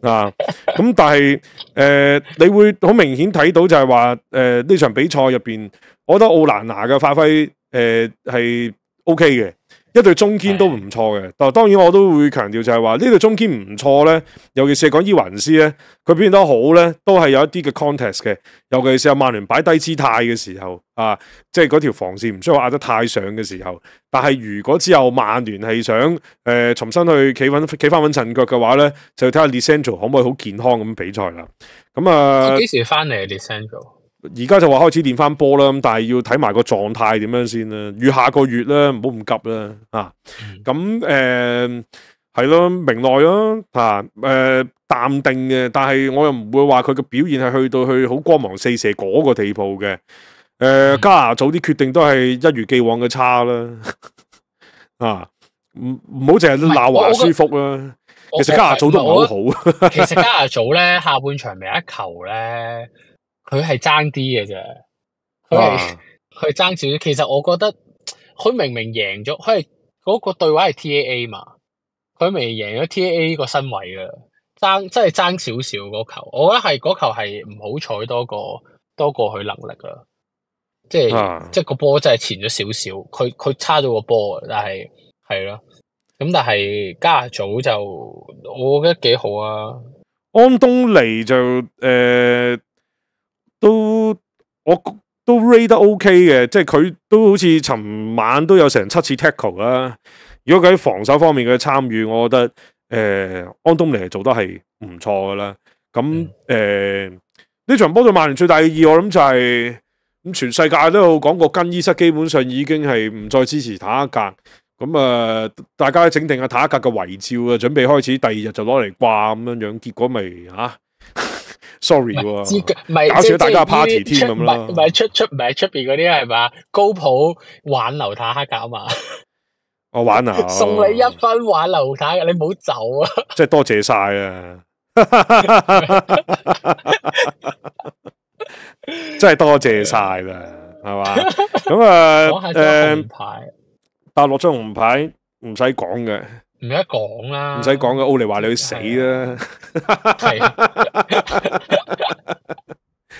啊，咁但系，诶，你会好明显睇到就系话，诶，呢场比赛入边，我觉得奥兰拿嘅发挥，诶，系 O K 嘅。一對中堅都唔錯嘅，但當然我都會強調就係話呢對中堅唔錯咧，尤其是講伊雲斯咧，佢表現得好咧，都係有一啲嘅 c o n t e s t 嘅。尤其是阿曼聯擺低姿態嘅時候，啊，即係嗰條防線唔需要壓得太上嘅時候。但係如果之后曼聯係想誒重新去企稳企翻稳阵腳嘅話咧，就睇下 Lisandro 可唔可以好健康咁比賽啦。咁啊，幾時翻嚟 l e s a n d r o 而家就话开始练翻波啦，咁但系要睇埋个状态点样先啦，预下个月啦，唔好咁急啦，啊，咁诶系咯，明内咯，吓诶，淡定嘅，但系我又唔会话佢嘅表现系去到去好光芒四射嗰个地步嘅，诶，加拿早啲决定都系一如既往嘅差啦，啊，唔唔好净系闹华舒服啦，其实加拿早都唔好好，其实加拿早咧下半场未一球咧。佢系争啲嘅啫，佢系佢系争少少。其实我觉得佢明明赢咗，佢系嗰个对位系 TAA 嘛，佢未赢咗 TAA 个身位啊，争即系争少少嗰球。我覺得系嗰球系唔好彩多过多过佢能力啊，即系即系个波真系前咗少少，佢佢差咗个波但系系咯。咁但系加早就我觉得几好啊，安东尼就诶。都我都 read 得 OK 嘅，即系佢都好似寻晚都有成七次 take c l 啦。如果佢喺防守方面嘅参与，我觉得诶安东尼做得系唔错噶啦。咁诶呢场波对曼联最大嘅意，我谂就系咁全世界都有讲过更衣室，基本上已经系唔再支持塔格。咁啊，大家整定阿塔格嘅遗照啊，准备开始第二日就攞嚟挂咁样样，结果咪吓。sorry，唔搞少大家 party 添咁啦，唔系出出唔系出边嗰啲系嘛？高普挽留塔克噶嘛？我挽啊，送你一分挽留塔，你唔好走啊！即系多谢晒啊！真系多谢晒啦，系嘛？咁啊诶，打落张红牌，唔使讲嘅。唔使讲啦，唔使讲嘅，奥利话你去死啦。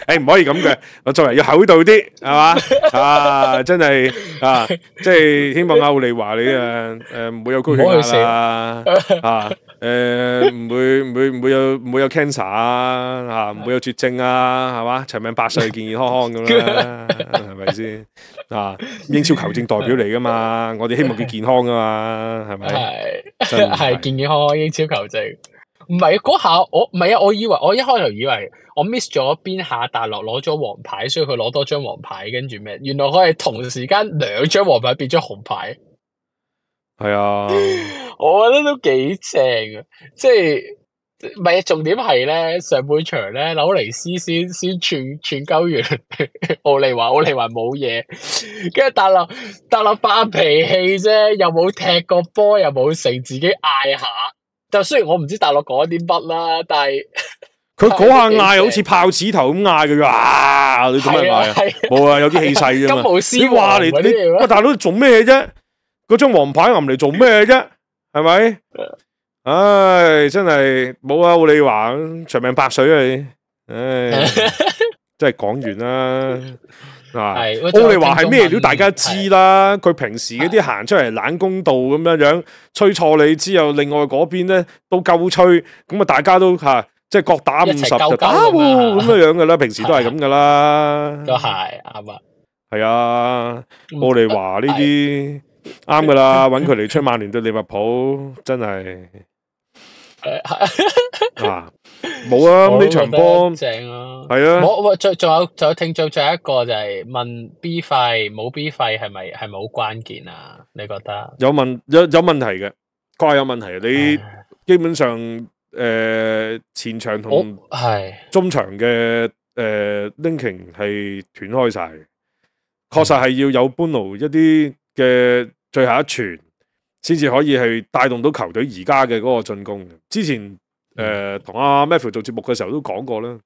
诶，唔可以咁嘅，我作为要厚道啲，系嘛 啊，真系啊，即系希望欧利华你啊，诶，唔会有高血压啊，啊，诶，唔会唔会唔会有唔会有 cancer 啊，啊，唔会有绝症啊，系嘛，长命百岁，健健康康咁啦，系 咪先啊？英超球证代表嚟噶嘛，我哋希望佢健康噶嘛，系咪？系健健康康，英超球证。唔系嗰下我唔系啊！我以为我一开头以为我 miss 咗边下，大洛攞咗黄牌，所以佢攞多张黄牌，跟住咩？原来佢系同时间两张黄牌变咗红牌。系啊，我觉得都几正啊！即系唔系重点系咧，上半场咧，纽尼斯先先串串鸠完，奥 利华奥利华冇嘢，跟住大洛大洛发脾气啫，又冇踢个波，又冇成，自己嗌下。就虽然我唔知大陆讲啲乜啦，但系佢 嗰下嗌好似炮指头咁嗌佢啊！你做咩嗌啊？冇啊，有啲气势啫嘛！你话嚟，你大佬做咩啫？嗰张黄牌揞嚟做咩啫？系咪？唉，真系冇啊！奥利华长命百岁啊！唉，真系讲完啦。啊！奥利华系咩料？大家知啦。佢平时嗰啲行出嚟冷公道咁样样，吹错你之后，另外嗰边咧都够吹，咁啊，大家都吓，即系各打五十就打咁样样噶啦。平时都系咁噶啦。都系啱啊。系啊，奥利华呢啲啱噶啦，揾佢嚟出曼联对利物浦真系。啊！冇啊！呢场波正啊，系啊，冇喂，仲仲有仲有听，仲仲有一个就系问 B 费冇 B 费系咪系好关键啊？你觉得有问有有问题嘅，怪有问题你基本上诶前场同系中场嘅诶 linking 系断开晒，确实系要有半路一啲嘅最后一传，先至可以系带动到球队而家嘅嗰个进攻。之前。誒同阿 m a f h e w 做節目嘅時候都講過啦。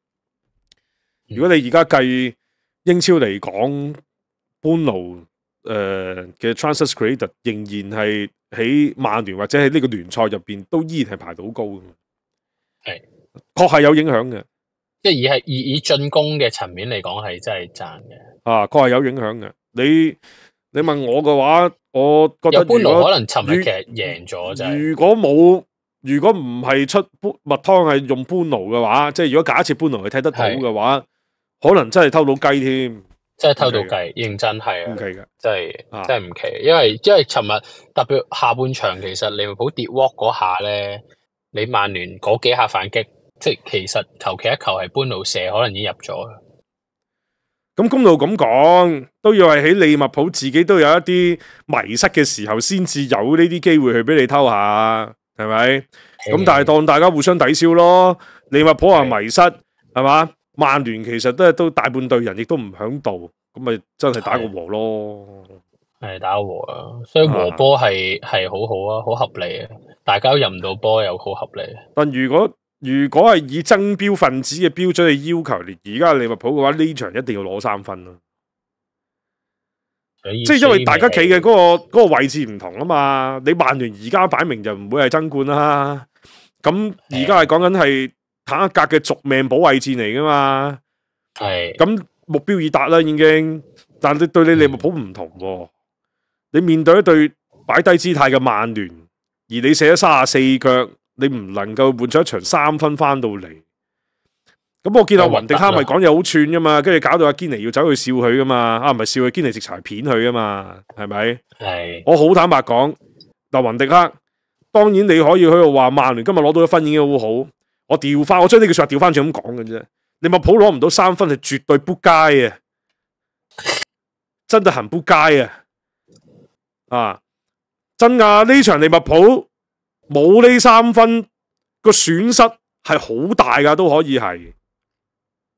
如果你而家计英超嚟講，班奴诶嘅 t r a n s i e Creator 仍然係喺曼聯或者喺呢個聯賽入边都依然係排到好高嘅。系确係有影響嘅。即係而系以以進攻嘅層面嚟講係真係赚嘅。啊，确係有影響嘅。你你問我嘅話，我覺得如奴可能，尋日其實贏咗就如果冇。如果唔系出蜜汤系用半奴嘅话，即系如果假设半奴佢睇得到嘅话，可能真系偷到鸡添，真系偷到鸡，认真系，唔奇嘅，真系真系唔奇。因为因为寻日特别下半场，其实利物浦跌 walk 嗰下咧，你曼联嗰几下反击，即系其实求其一球系半奴射，可能已经入咗。咁公道咁讲，都要系喺利物浦自己都有一啲迷失嘅时候，先至有呢啲机会去俾你偷下。系咪？咁但系当大家互相抵消咯，利物浦啊迷失，系嘛？曼联其实都都大半队人亦都唔响度，咁咪真系打个和咯？系打和和，所以和波系系好好啊，好合理啊！大家都入唔到波，又好合理。但如果如果系以争标分子嘅标准去要求，而而家利物浦嘅话，呢场一定要攞三分啊。即系因为大家企嘅嗰个个位置唔同啊嘛，你曼联而家摆明就唔会系争冠啦，咁而家系讲紧系坦克嘅续命保位置嚟噶嘛，系，咁目标已达啦已经，但系你对你利物浦唔同，你面对一对摆低姿态嘅曼联，而你射咗三十四脚，你唔能够换咗一场三分翻到嚟。咁我见阿云迪克咪讲有好串噶嘛，跟住搞到阿坚尼要走去笑佢噶嘛，啊唔系笑佢坚尼食柴片佢噶嘛，系咪？系。我好坦白讲，嗱，云迪克，当然你可以喺度话曼联今日攞到一分已经好好，我调翻，我将呢句说话调翻转咁讲嘅啫。利物浦攞唔到三分，系绝对扑街嘅，真系行扑街啊！啊，真噶，呢场利物浦冇呢三分，个损失系好大噶，都可以系。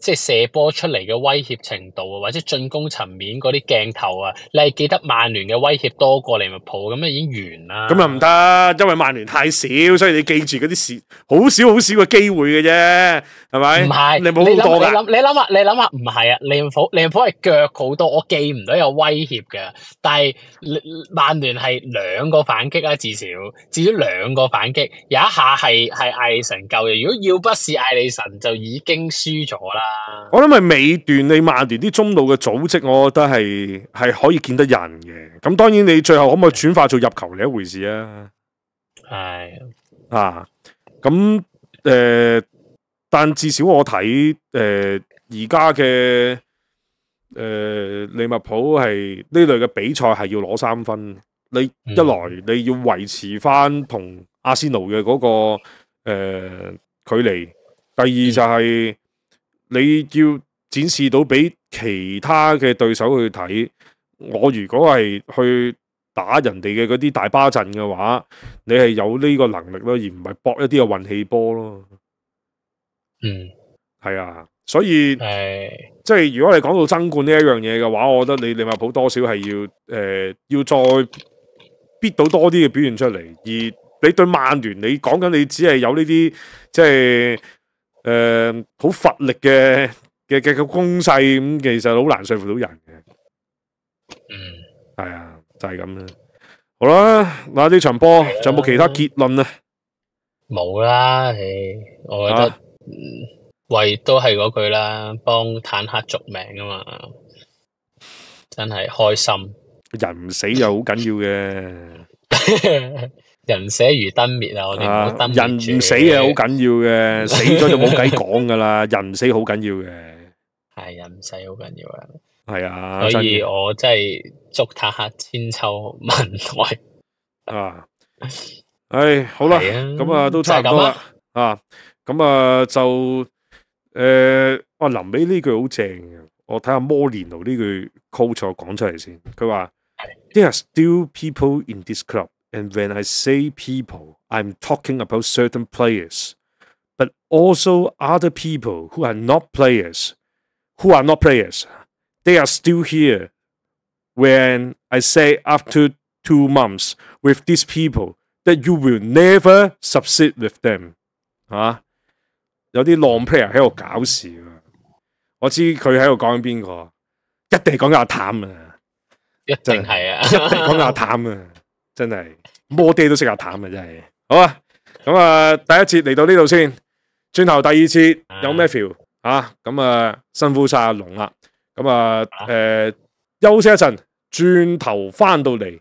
即系射波出嚟嘅威胁程度啊，或者进攻层面嗰啲镜头啊，你系记得曼联嘅威胁多过利物浦咁啊，已经完啦。咁啊唔得，因为曼联太少，所以你记住嗰啲事，好少好少嘅机会嘅啫，系咪？唔系，你冇好多噶。你谂，你谂下，你谂下，唔系啊。利物浦，利物浦系脚好多，我记唔到有威胁嘅。但系曼联系两个反击啊，至少至少两个反击。有一下系系艾利神救嘅，如果要不是艾利神，就已经输咗啦。我谂系尾段，你曼联啲中路嘅组织，我觉得系系可以见得人嘅。咁当然，你最后可唔可以转化做入球，你一回事啊。系啊，咁诶，但至少我睇诶，而家嘅诶利物浦系呢类嘅比赛系要攞三分。你一来你要维持翻同阿仙奴嘅嗰个诶距离，第二就系。你要展示到俾其他嘅對手去睇，我如果係去打人哋嘅嗰啲大巴陣嘅話，你係有呢個能力咯，而唔係搏一啲嘅運氣波咯。嗯，係啊，所以即係如果你講到爭冠呢一樣嘢嘅話，我覺得你利物浦多少係要誒要再逼到多啲嘅表現出嚟，而你對曼聯，你講緊你只係有呢啲即係。诶，好乏力嘅嘅嘅个攻势咁，其实好难说服到人嘅。嗯，系啊，就系咁啦。好啦，嗱呢场波有冇其他结论啊？冇啦，诶，我觉得，嗯，为都系嗰句啦，帮坦克续命啊嘛，真系开心。人唔死又好紧要嘅。人死如灯灭啊！我哋人唔死啊，好紧要嘅，死咗就冇计讲噶啦。人死好紧要嘅，系人死好紧要啊！系啊，所以我真系祝他千秋万代 啊！唉，好啦，咁啊都差唔多啦啊，咁啊就诶，哇！临尾呢句好正嘅，我睇下摩连奴呢句 c 口彩讲出嚟先。佢话 There are still people in this club。And when I say people, I'm talking about certain players, but also other people who are not players, who are not players. They are still here. When I say after two months with these people, that you will never succeed with them 嚇、啊、有啲 long player 喺度搞事啊！我知佢喺度講緊邊個，一定講阿淡啊！一定係啊！一定講阿淡啊！真系摸爹都识下淡啊！真系，好啊，咁啊，第一次嚟到呢度先，转头第二次有咩 feel 啊？咁啊，辛苦晒阿龙啦，咁啊，诶，休息一阵，转头翻到嚟。